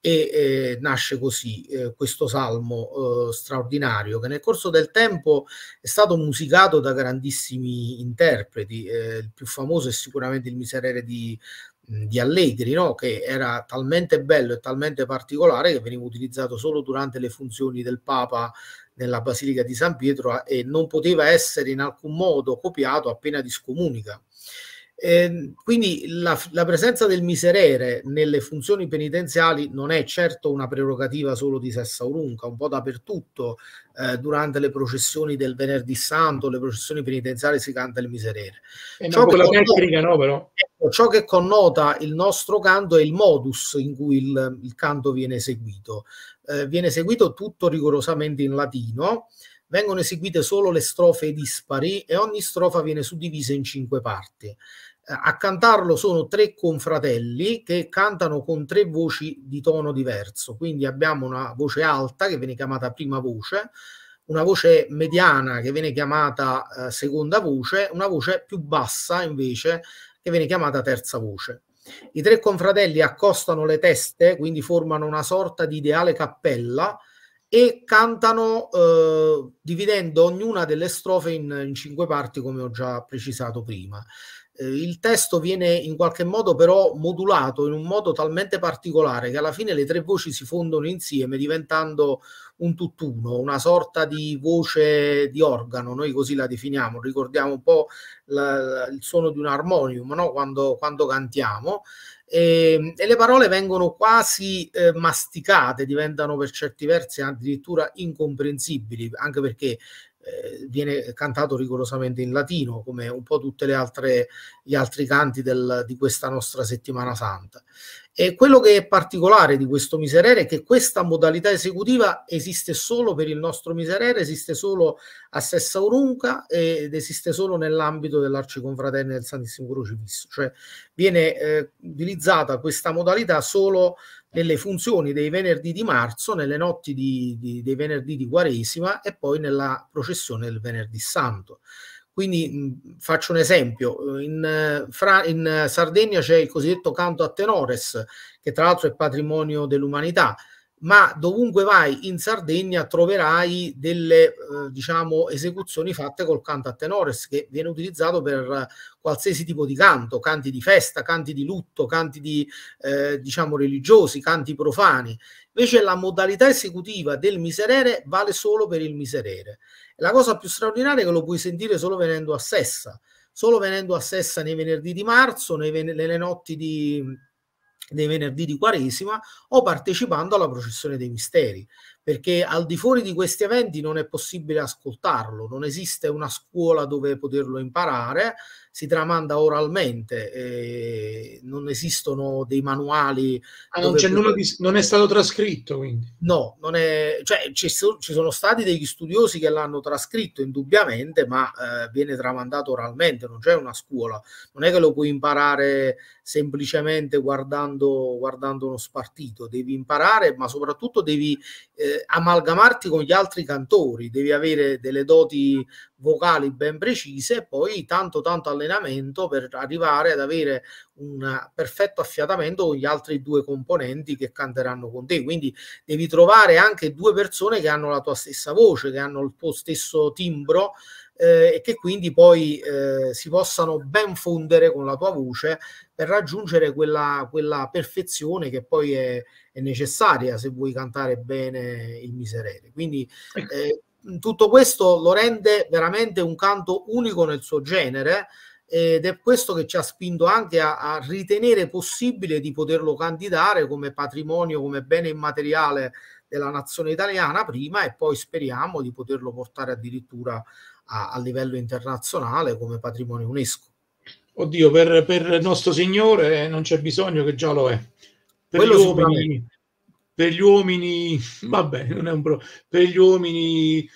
e eh, nasce così eh, questo salmo eh, straordinario che nel corso del tempo è stato musicato da grandissimi interpreti, eh, il più famoso è sicuramente il miserere di, di Allegri, no? che era talmente bello e talmente particolare che veniva utilizzato solo durante le funzioni del Papa nella Basilica di San Pietro e non poteva essere in alcun modo copiato appena discomunica. comunica Ehm, quindi la, la, presenza del miserere nelle funzioni penitenziali non è certo una prerogativa solo di Sessa Sessaurunca, un po' dappertutto eh, durante le processioni del venerdì santo, le processioni penitenziali si canta il miserere. Eh, ciò, che connota, no, però. Ecco, ciò che connota il nostro canto è il modus in cui il, il canto viene eseguito. Eh, viene eseguito tutto rigorosamente in latino vengono eseguite solo le strofe dispari e ogni strofa viene suddivisa in cinque parti. Eh, a cantarlo sono tre confratelli che cantano con tre voci di tono diverso, quindi abbiamo una voce alta che viene chiamata prima voce, una voce mediana che viene chiamata eh, seconda voce, una voce più bassa invece che viene chiamata terza voce. I tre confratelli accostano le teste, quindi formano una sorta di ideale cappella e cantano eh, dividendo ognuna delle strofe in, in, cinque parti, come ho già precisato prima. Eh, il testo viene in qualche modo però modulato in un modo talmente particolare che alla fine le tre voci si fondono insieme diventando un tutt'uno, una sorta di voce di organo, noi così la definiamo, ricordiamo un po' la, il suono di un armonium no? quando, quando cantiamo e, ehm, e le parole vengono quasi eh, masticate, diventano per certi versi addirittura incomprensibili, anche perché eh, viene cantato rigorosamente in latino, come un po' tutti gli altri canti del, di questa nostra settimana santa. E quello che è particolare di questo miserere è che questa modalità esecutiva esiste solo per il nostro miserere, esiste solo a Sessa Urunca ed esiste solo nell'ambito dell'arciconfraterne del Santissimo Crocifisso, cioè viene eh, utilizzata questa modalità solo nelle funzioni dei venerdì di marzo, nelle notti di, di, dei venerdì di Quaresima e poi nella processione del venerdì santo. Quindi mh, faccio un esempio, in, fra, in Sardegna c'è il cosiddetto canto a tenores, che tra l'altro è patrimonio dell'umanità, ma dovunque vai in Sardegna troverai delle eh, diciamo, esecuzioni fatte col canto a tenores che viene utilizzato per qualsiasi tipo di canto, canti di festa, canti di lutto, canti di, eh, diciamo, religiosi, canti profani. Invece la modalità esecutiva del miserere vale solo per il miserere. La cosa più straordinaria è che lo puoi sentire solo venendo a Sessa, solo venendo a Sessa nei venerdì di marzo, nei ven- nelle notti di dei venerdì di Quaresima o partecipando alla processione dei misteri perché al di fuori di questi eventi non è possibile ascoltarlo, non esiste una scuola dove poterlo imparare, si tramanda oralmente, eh, non esistono dei manuali. Ah, non, poter... di... non, è stato trascritto quindi? No, è... cioè, ci, so... ci, sono stati degli studiosi che l'hanno trascritto indubbiamente, ma eh, viene tramandato oralmente, non c'è una scuola, non è che lo puoi imparare semplicemente guardando, guardando uno spartito, devi imparare, ma soprattutto devi... Eh, eh, amalgamarti con gli altri cantori, devi avere delle doti vocali ben precise e poi tanto tanto allenamento per arrivare ad avere un perfetto affiatamento con gli altri due componenti che canteranno con te. Quindi devi trovare anche due persone che hanno la tua stessa voce, che hanno il tuo stesso timbro eh, e che quindi poi eh, si possano ben fondere con la tua voce per raggiungere quella, quella perfezione che poi è, è, necessaria se vuoi cantare bene il miserere. Quindi ecco. eh, tutto questo lo rende veramente un canto unico nel suo genere ed è questo che ci ha spinto anche a, a, ritenere possibile di poterlo candidare come patrimonio, come bene immateriale della nazione italiana prima e poi speriamo di poterlo portare addirittura a, a livello internazionale come patrimonio UNESCO. Oddio, per, per nostro Signore eh, non c'è bisogno che già lo è. Per Quello gli uomini, per gli uomini, vabbè, non è un problema. Per gli uomini,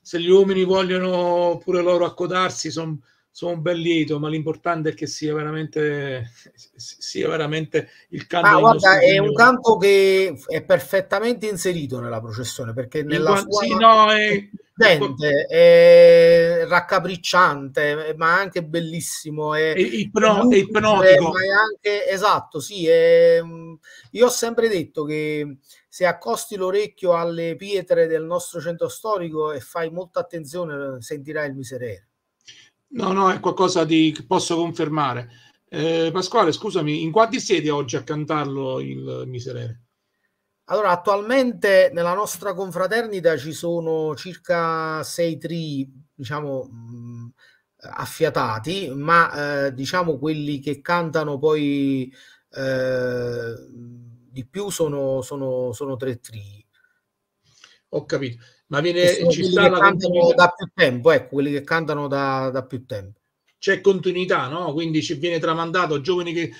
se gli uomini vogliono pure loro accodarsi, sono sono ben lieto, ma l'importante è che sia veramente, sia veramente il canto. Ma guarda, è un canto che è perfettamente inserito nella processione perché nella sua sì, no, è... Dente, è raccapricciante, ma anche bellissimo. È, il pro, è ipnotico. Ma è anche, esatto, sì. È, io ho sempre detto che se accosti l'orecchio alle pietre del nostro centro storico e fai molta attenzione, sentirai il miserere No, no, è qualcosa di, che posso confermare. Eh, Pasquale, scusami, in quanti siete oggi a cantarlo il Miserere? Allora, attualmente nella nostra confraternita ci sono circa sei tri, diciamo, mh, mm, affiatati, ma eh, diciamo quelli che cantano poi eh, di più sono, sono, sono tre tri. Ho capito. Ma viene, ci sta la continuità. da più tempo, ecco, quelli che cantano da, da più tempo. C'è continuità, no? Quindi ci viene tramandato giovani che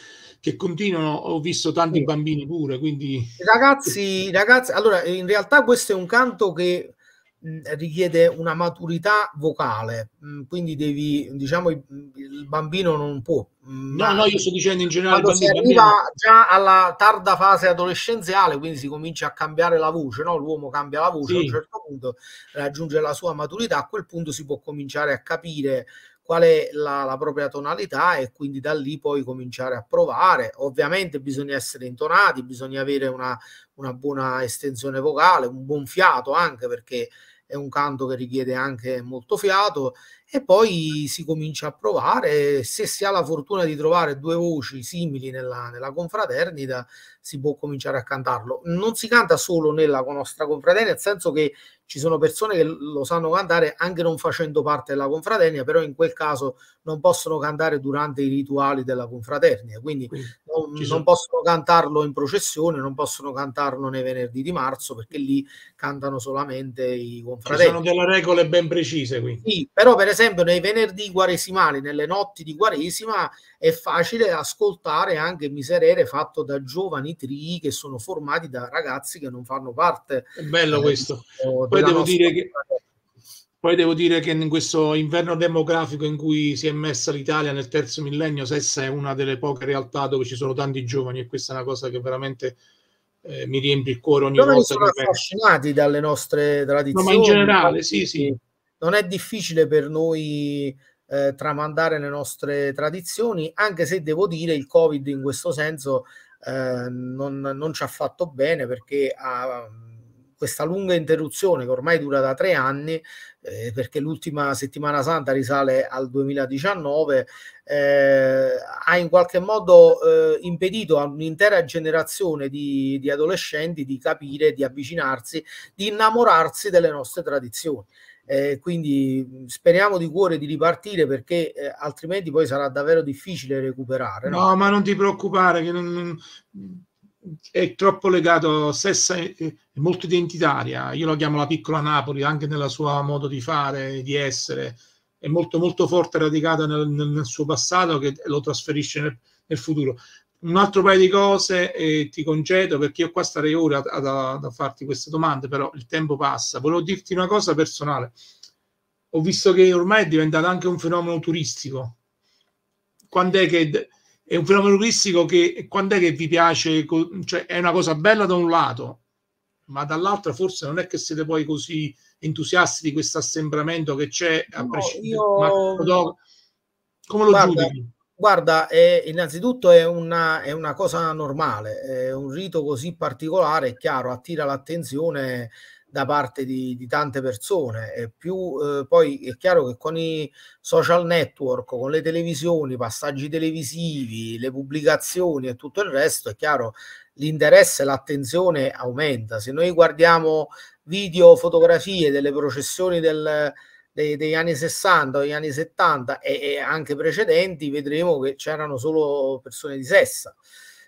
che continuano, ho visto tanti bambini pure, quindi... Ragazzi, ragazzi, allora in realtà questo è un canto che richiede una maturità vocale, quindi devi, diciamo, il, bambino non può. no, no, io sto dicendo in generale. Quando bambino, si arriva bambino. già alla tarda fase adolescenziale, quindi si comincia a cambiare la voce, no? l'uomo cambia la voce sì. a un certo punto, raggiunge la sua maturità, a quel punto si può cominciare a capire qual è la, la, propria tonalità e quindi da lì poi cominciare a provare. Ovviamente bisogna essere intonati, bisogna avere una, una buona estensione vocale, un buon fiato anche perché è un canto che richiede anche molto fiato e poi si comincia a provare. Se si ha la fortuna di trovare due voci simili nella, nella confraternita, si può cominciare a cantarlo. Non si canta solo nella nostra confraternita, nel senso che ci sono persone che lo sanno cantare anche non facendo parte della confraternita, però in quel caso non possono cantare durante i rituali della confraternita, quindi, quindi non, non possono cantarlo in processione, non possono cantarlo nei venerdì di marzo, perché lì cantano solamente i confratelli. Ci sono delle regole ben precise, quindi. Sì, però per esempio esempio nei venerdì quaresimali, nelle notti di quaresima, è facile ascoltare anche miserere fatto da giovani tri che sono formati da ragazzi che non fanno parte. È bello eh, questo. Poi devo, nostra... che, poi devo dire che in questo inverno demografico in cui si è messa l'Italia nel terzo millennio, Sessa è una delle poche realtà dove ci sono tanti giovani e questa è una cosa che veramente eh, mi riempie il cuore ogni Giovani volta. Sono affascinati dalle nostre tradizioni. No, ma in generale, sì, sì non è difficile per noi eh, tramandare le nostre tradizioni, anche se devo dire il Covid in questo senso eh, non, non, ci ha fatto bene perché ha mm, questa lunga interruzione che ormai dura da tre anni, eh, perché l'ultima settimana santa risale al 2019, eh, ha in qualche modo eh, impedito a un'intera generazione di, di adolescenti di capire, di avvicinarsi, di innamorarsi delle nostre tradizioni. Eh, quindi speriamo di cuore di ripartire perché eh, altrimenti poi sarà davvero difficile recuperare. No, no ma non ti preoccupare che non, non è troppo legato, Sessa è, eh, è, molto identitaria, io la chiamo la piccola Napoli anche nella sua modo di fare, di essere, è molto molto forte radicata nel, nel suo passato che lo trasferisce nel, nel futuro un altro paio di cose e ti concedo perché io qua starei ora ad, ad, a farti queste domande, però il tempo passa. Volevo dirti una cosa personale. Ho visto che ormai è diventato anche un fenomeno turistico. Quando è che è un fenomeno turistico che quando è che vi piace, cioè è una cosa bella da un lato, ma dall'altro forse non è che siete poi così entusiasti di questo assembramento che c'è a no, prescindere. Io... Ma, come lo Guarda, giudichi? Guarda, eh, innanzitutto è una, è una, cosa normale, è un rito così particolare, è chiaro, attira l'attenzione da parte di, di tante persone. E più, eh, poi è chiaro che con i social network, con le televisioni, i passaggi televisivi, le pubblicazioni e tutto il resto, è chiaro, l'interesse, l'attenzione aumenta. Se noi guardiamo video, fotografie delle processioni del dei, degli anni 60, degli anni 70 e, e, anche precedenti, vedremo che c'erano solo persone di sessa.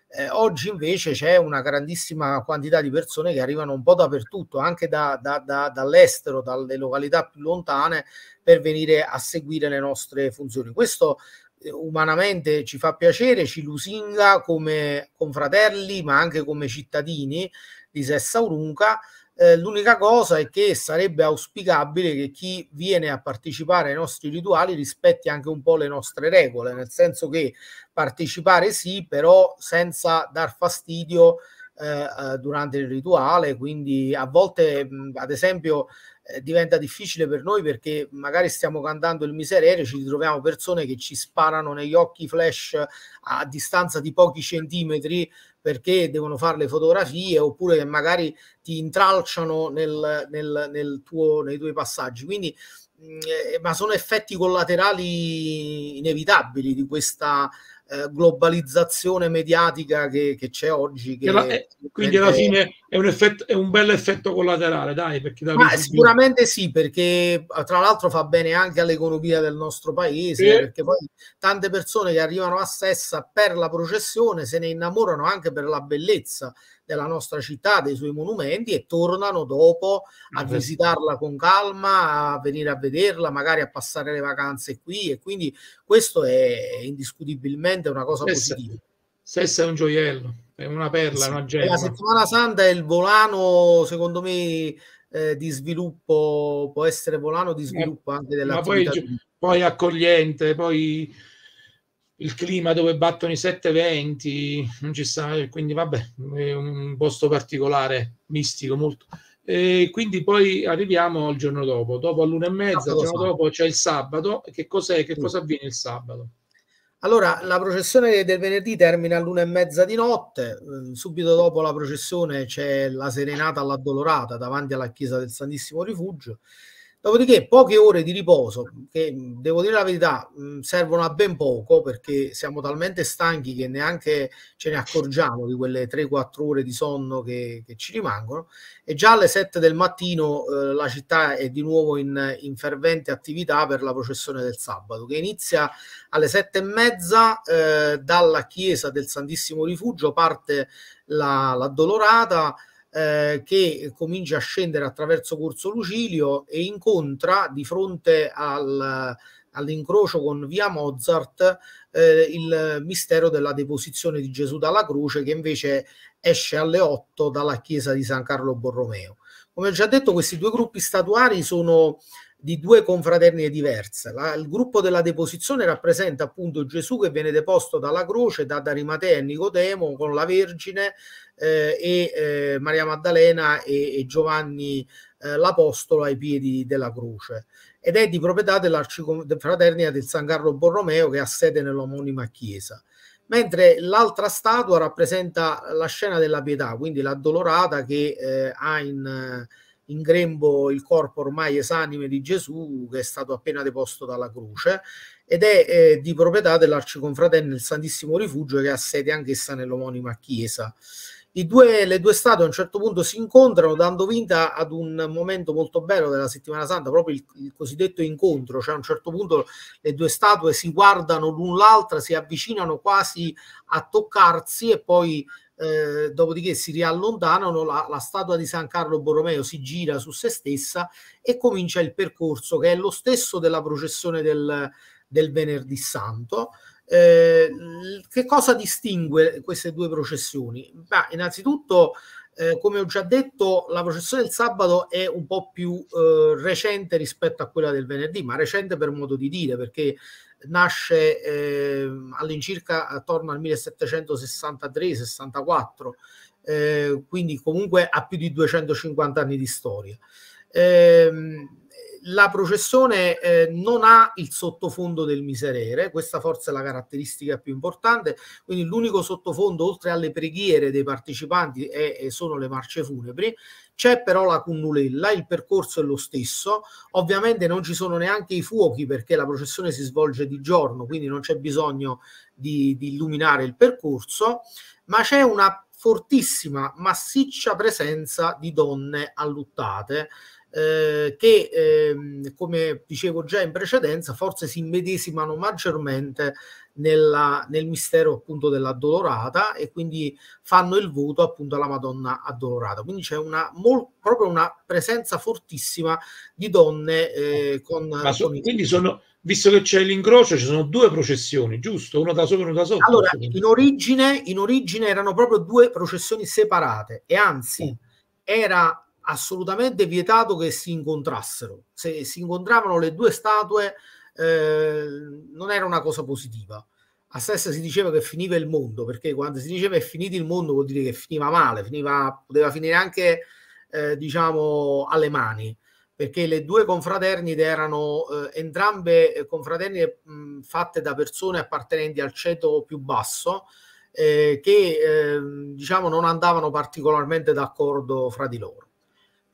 Eh, oggi invece c'è una grandissima quantità di persone che arrivano un po' dappertutto, anche da, da, da, dall'estero, dalle località più lontane, per venire a seguire le nostre funzioni. Questo eh, umanamente ci fa piacere, ci lusinga come confratelli, ma anche come cittadini di Sessa Urunca eh, l'unica cosa è che sarebbe auspicabile che chi viene a partecipare ai nostri rituali rispetti anche un po' le nostre regole, nel senso che partecipare sì, però senza dar fastidio eh, eh, durante il rituale, quindi a volte, mh, ad esempio, eh, diventa difficile per noi perché magari stiamo cantando il miserere, ci ritroviamo persone che ci sparano negli occhi flash a distanza di pochi centimetri perché devono fare le fotografie oppure che magari ti intralciano nel, nel, nel tuo, nei tuoi passaggi. Quindi, mh, mm, eh, ma sono effetti collaterali inevitabili di questa eh, globalizzazione mediatica che, che c'è oggi. Che la, eh, quindi alla fine è un, effetto, è un bel effetto collaterale, dai. sicuramente sì, perché ah, tra l'altro fa bene anche all'economia del nostro paese, e... perché poi tante persone che arrivano a Sessa per la processione se ne innamorano anche per la bellezza della nostra città, dei suoi monumenti e tornano dopo a mm-hmm. visitarla con calma, a venire a vederla, magari a passare le vacanze qui e quindi questo è indiscutibilmente una cosa Sessa. positiva. Sessa è un gioiello è una perla, sì, una gemma. La settimana santa è il volano, secondo me, eh, di sviluppo, può essere volano di eh, sviluppo eh, anche della poi, poi accogliente, poi il clima dove battono i 720, non ci sta, eh, quindi vabbè, è un posto particolare, mistico molto. E quindi poi arriviamo al giorno dopo, dopo all'una e mezza, il giorno dopo c'è il sabato, che cos'è, che cosa avviene il sabato? Allora, la processione del venerdì termina all'una e mezza di notte, eh, subito dopo la processione c'è la serenata all'addolorata davanti alla chiesa del Santissimo Rifugio Dopodiché poche ore di riposo, che devo dire la verità, mh, servono a ben poco perché siamo talmente stanchi che neanche ce ne accorgiamo di quelle 3-4 ore di sonno che, che, ci rimangono e già alle 7 del mattino eh, la città è di nuovo in, in, fervente attività per la processione del sabato che inizia alle 7 e mezza eh, dalla chiesa del Santissimo Rifugio, parte la, la Dolorata eh, che comincia a scendere attraverso Corso Lucilio e incontra di fronte al, all'incrocio con via Mozart eh, il mistero della deposizione di Gesù dalla croce che invece esce alle 8 dalla chiesa di San Carlo Borromeo. Come ho già detto, questi due gruppi statuari sono di due confraternite diverse. La, il gruppo della deposizione rappresenta appunto Gesù che viene deposto dalla croce da Darimatea e Nicodemo con la Vergine eh, e eh, Maria Maddalena e, e Giovanni eh, l'Apostolo ai piedi della croce ed è di proprietà dell'arcifraternita del San Carlo Borromeo che ha sede nell'omonima chiesa mentre l'altra statua rappresenta la scena della pietà, quindi l'addolorata che eh, ha in, in grembo il corpo ormai esanime di Gesù che è stato appena deposto dalla croce ed è eh, di proprietà dell'arciconfraterne il Santissimo Rifugio che ha sede anch'essa nell'omonima chiesa due, le due statue a un certo punto si incontrano dando vinta ad un momento molto bello della settimana santa, proprio il, il cosiddetto incontro, cioè a un certo punto le due statue si guardano l'un l'altra, si avvicinano quasi a toccarsi e poi eh, dopodiché si riallontanano, la, la, statua di San Carlo Borromeo si gira su se stessa e comincia il percorso che è lo stesso della processione del, del venerdì santo, Ehm, che cosa distingue queste due processioni? Beh, innanzitutto, eh, come ho già detto, la processione del sabato è un po' più eh, recente rispetto a quella del venerdì, ma recente per modo di dire, perché nasce ehm, all'incirca attorno al 1763-64, eh, quindi comunque ha più di 250 anni di storia. Eh, la processione eh, non ha il sottofondo del miserere, questa forse è la caratteristica più importante, quindi l'unico sottofondo oltre alle preghiere dei partecipanti è, è, sono le marce funebri, c'è però la cunnulella, il percorso è lo stesso, ovviamente non ci sono neanche i fuochi perché la processione si svolge di giorno, quindi non c'è bisogno di, di illuminare il percorso, ma c'è una fortissima, massiccia presenza di donne alluttate, eh, che, ehm, come dicevo già in precedenza, forse si immedesimano maggiormente nella, nel mistero appunto dell'addolorata e quindi fanno il voto appunto alla Madonna addolorata. Quindi c'è una mol, proprio una presenza fortissima di donne eh, eh con... Ma so, con quindi sono, visto che c'è l'incrocio, ci sono due processioni, giusto? Una da sopra e una da sotto. Allora, in origine, in origine erano proprio due processioni separate e anzi... Era assolutamente vietato che si incontrassero. Se si incontravano le due statue eh, non era una cosa positiva. A stessa si diceva che finiva il mondo, perché quando si diceva è finito il mondo vuol dire che finiva male, finiva, poteva finire anche eh, diciamo alle mani, perché le due confraternite erano eh, entrambe eh, confraternite mh, fatte da persone appartenenti al ceto più basso, eh, che eh, diciamo non andavano particolarmente d'accordo fra di loro.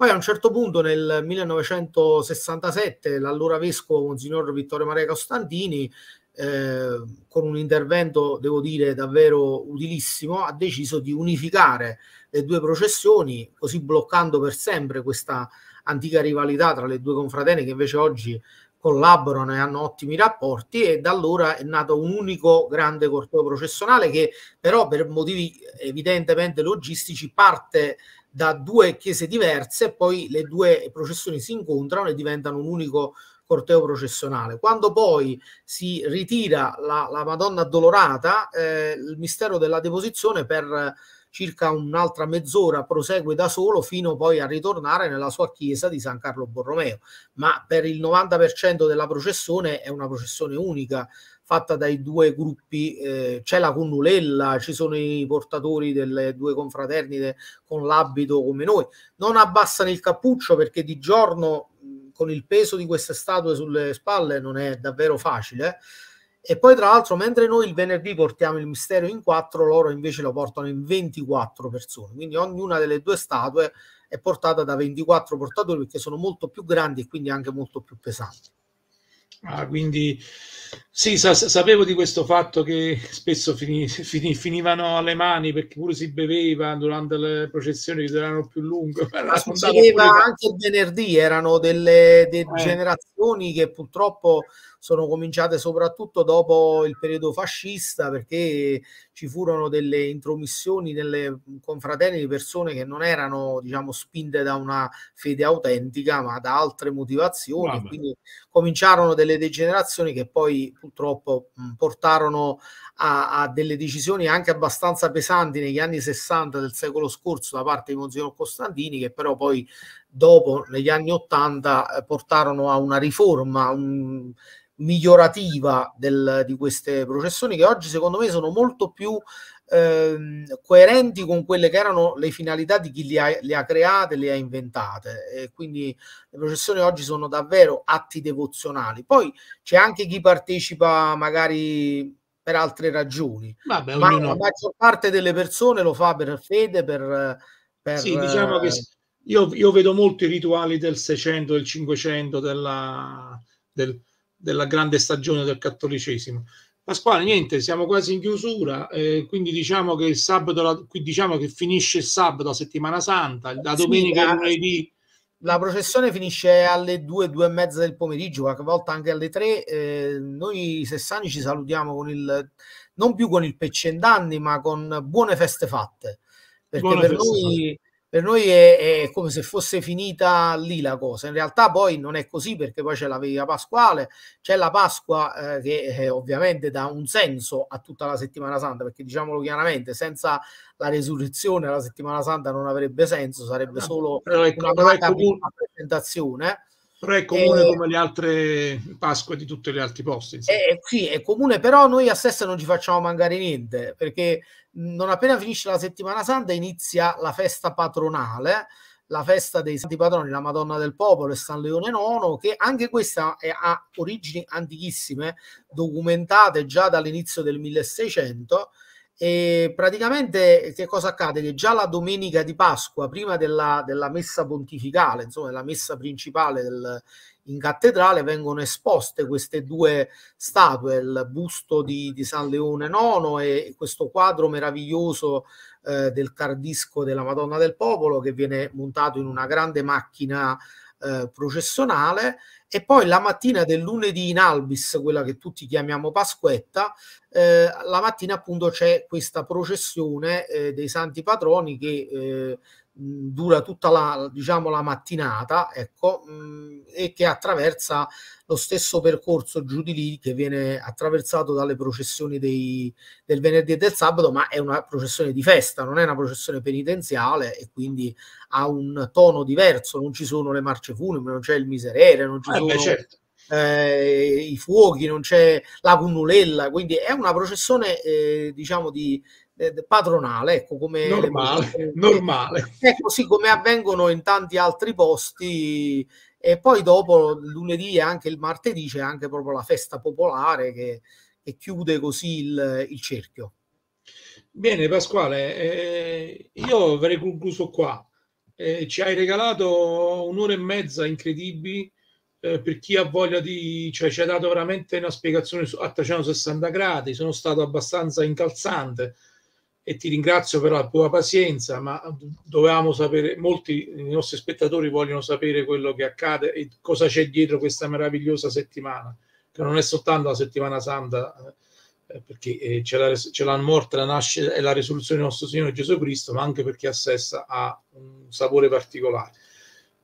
Poi a un certo punto nel 1967 l'allora vescovo Monsignor Vittorio Maria Costantini eh, con un intervento, devo dire, davvero utilissimo, ha deciso di unificare le due processioni, così bloccando per sempre questa antica rivalità tra le due confratene che invece oggi collaborano e hanno ottimi rapporti e da allora è nato un unico grande corteo processionale che però per motivi evidentemente logistici parte da due chiese diverse, poi le due processioni si incontrano e diventano un unico corteo processionale. Quando poi si ritira la, la Madonna addolorata, eh, il mistero della deposizione per circa un'altra mezz'ora prosegue da solo fino poi a ritornare nella sua chiesa di San Carlo Borromeo, ma per il 90% della processione è una processione unica fatta dai due gruppi, eh, c'è la connulella, ci sono i portatori delle due confraternite con l'abito come noi, non abbassano il cappuccio perché di giorno con il peso di queste statue sulle spalle non è davvero facile. E poi, tra l'altro, mentre noi il venerdì portiamo il mistero in quattro, loro invece lo portano in 24 persone. Quindi ognuna delle due statue è portata da 24 portatori perché sono molto più grandi e quindi anche molto più pesanti. Ah, quindi sì, sa- sapevo di questo fatto che spesso fini- fini- finivano alle mani perché pure si beveva durante le processioni che erano più lunghe. Ma succedeva (laughs) pure... anche il venerdì, erano delle, delle eh. generazioni che purtroppo sono cominciate soprattutto dopo il periodo fascista perché ci furono delle intromissioni nelle confraterne di persone che non erano diciamo spinte da una fede autentica ma da altre motivazioni. Vabbè. Quindi cominciarono delle degenerazioni che poi purtroppo mh, mm, portarono a, a, delle decisioni anche abbastanza pesanti negli anni 60 del secolo scorso da parte di Monsignor Costantini, che però poi dopo, negli anni 80, eh, portarono a una riforma un, migliorativa del, di queste processioni che oggi secondo me sono molto più ehm, coerenti con quelle che erano le finalità di chi le ha, le ha create, le ha inventate. E quindi le processioni oggi sono davvero atti devozionali. Poi c'è anche chi partecipa magari per altre ragioni, Vabbè, ma ognuno... la maggior parte delle persone lo fa per fede, per... per sì, diciamo che io, io vedo molti rituali del 600, del 500, della, del, della grande stagione del cattolicesimo Pasquale, niente, siamo quasi in chiusura, eh, quindi diciamo che il sabato, la, diciamo che finisce il sabato la settimana santa, la domenica sì, lunedì. La processione finisce alle 2, 2 e mezza del pomeriggio, qualche volta anche alle 3. Eh, noi Sessani ci salutiamo con il, non più con il peccendanni, ma con buone feste fatte. Perché buone per feste. noi per noi è, è, come se fosse finita lì la cosa. In realtà poi non è così perché poi c'è la Vega Pasquale, c'è la Pasqua eh, che eh, ovviamente dà un senso a tutta la settimana santa, perché diciamolo chiaramente, senza la resurrezione la settimana santa non avrebbe senso, sarebbe solo no, ecco, una ecco, presentazione. Però è comune eh, come le altre Pasqua di tutti gli altri posti. Eh, sì, è comune, però noi a Sessa non ci facciamo mancare niente, perché non appena finisce la settimana santa inizia la festa patronale, la festa dei santi patroni, la Madonna del Popolo e San Leone IX, che anche questa è, ha origini antichissime, documentate già dall'inizio del 1600 e praticamente che cosa accade? Che già la domenica di Pasqua, prima della, della messa pontificale, insomma della messa principale del, in cattedrale, vengono esposte queste due statue, il busto di, di San Leone IX e questo quadro meraviglioso eh, del cardisco della Madonna del Popolo che viene montato in una grande macchina eh, eh, processionale e poi la mattina del lunedì in albis, quella che tutti chiamiamo Pasquetta, eh, la mattina appunto c'è questa processione eh, dei santi patroni che eh, dura tutta la, diciamo, la mattinata ecco, mh, e che attraversa lo stesso percorso giù di lì che viene attraversato dalle processioni dei, del venerdì e del sabato, ma è una processione di festa, non è una processione penitenziale e quindi ha un tono diverso, non ci sono le marce funebri, non c'è il miserere, non ci eh sono... Beh, certo. Eh, i fuochi, non c'è la cunnulella, quindi è una processione eh, diciamo di, eh, padronale, ecco come normale, normale. Eh, è così come avvengono in tanti altri posti e poi dopo lunedì e anche il martedì c'è anche proprio la festa popolare che, che chiude così il, il, cerchio. Bene Pasquale, eh, io avrei concluso qua. Eh, ci hai regalato un'ora e mezza incredibili eh, per chi ha voglia di, cioè ci hai dato veramente una spiegazione a 360 gradi, sono stato abbastanza incalzante, e ti ringrazio per la tua pazienza, ma dovevamo sapere, molti dei nostri spettatori vogliono sapere quello che accade e cosa c'è dietro questa meravigliosa settimana, che non è soltanto la settimana santa, eh, perché eh, c'è, la, c'è la morte, la nascita e la risoluzione del nostro Signore Gesù Cristo, ma anche perché a Sessa ha un sapore particolare.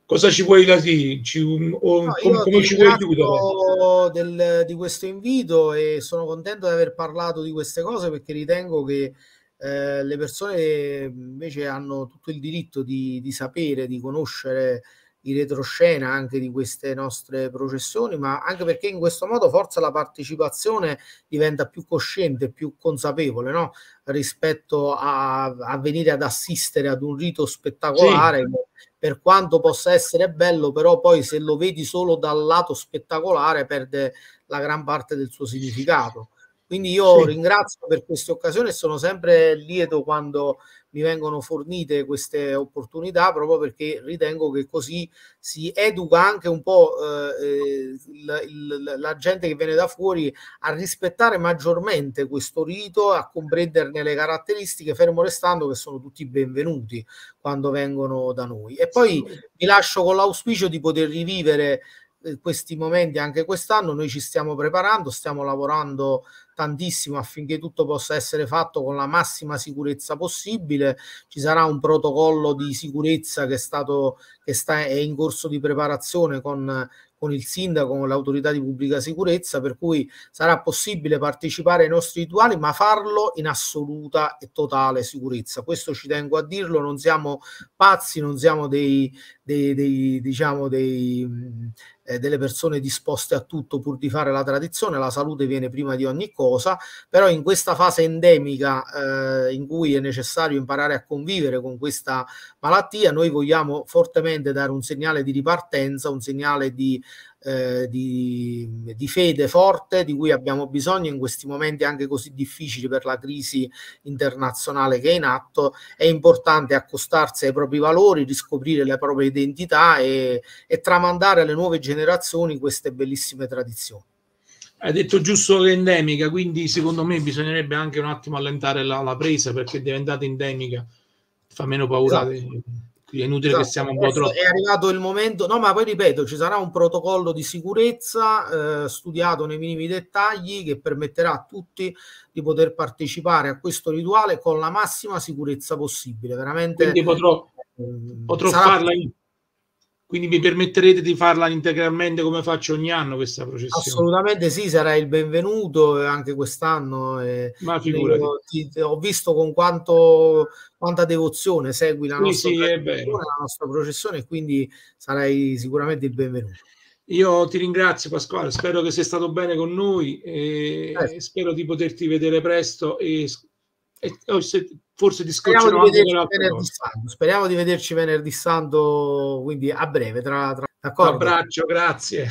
Cosa ci vuoi da sì? Ci, um, no, com, come ci vuoi chiudere? di questo invito e sono contento di aver parlato di queste cose perché ritengo che eh, le persone invece hanno tutto il diritto di, di, sapere, di conoscere il retroscena anche di queste nostre processioni, ma anche perché in questo modo forse la partecipazione diventa più cosciente, più consapevole no? rispetto a, a, venire ad assistere ad un rito spettacolare. Sì. Per quanto possa essere bello, però poi se lo vedi solo dal lato spettacolare perde la gran parte del suo significato. Quindi io sì. ringrazio per queste occasioni e sono sempre lieto quando mi vengono fornite queste opportunità proprio perché ritengo che così si educa anche un po' eh, eh la, la, la, gente che viene da fuori a rispettare maggiormente questo rito, a comprenderne le caratteristiche, fermo restando che sono tutti benvenuti quando vengono da noi. E poi vi lascio con l'auspicio di poter rivivere eh, questi momenti anche quest'anno noi ci stiamo preparando stiamo lavorando tantissimo affinché tutto possa essere fatto con la massima sicurezza possibile. Ci sarà un protocollo di sicurezza che è, stato, che sta, è in corso di preparazione con con il sindaco, con l'autorità di pubblica sicurezza, per cui sarà possibile partecipare ai nostri rituali, ma farlo in assoluta e totale sicurezza. Questo ci tengo a dirlo, non siamo pazzi, non siamo dei, dei, dei diciamo, dei, eh, delle persone disposte a tutto pur di fare la tradizione, la salute viene prima di ogni cosa, però in questa fase endemica eh, in cui è necessario imparare a convivere con questa malattia, noi vogliamo fortemente dare un segnale di ripartenza, un segnale di eh, di, di, fede forte di cui abbiamo bisogno in questi momenti anche così difficili per la crisi internazionale che è in atto, è importante accostarsi ai propri valori, riscoprire le proprie identità e, e tramandare alle nuove generazioni queste bellissime tradizioni. Hai detto giusto che è endemica, quindi secondo me bisognerebbe anche un attimo allentare la, la presa perché è diventata endemica, fa meno paura. Esatto. Di è inutile esatto, che siamo un po' troppo. È arrivato il momento, no, ma poi ripeto, ci sarà un protocollo di sicurezza eh, studiato nei minimi dettagli che permetterà a tutti di poter partecipare a questo rituale con la massima sicurezza possibile. Veramente. Quindi potrò, ehm, potrò farla io quindi mi permetterete di farla integralmente come faccio ogni anno questa processione? Assolutamente sì, sarai il benvenuto anche quest'anno. Eh, Ma figurati. ho visto con quanto, quanta devozione segui la, nostra sì, la nostra processione quindi sarai sicuramente il benvenuto. Io ti ringrazio Pasquale, spero che sei stato bene con noi e eh. spero di poterti vedere presto e, e, e oh, se forse di speriamo, di speriamo di vederci venerdì santo quindi a breve tra, tra... d'accordo abbraccio grazie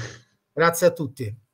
grazie a tutti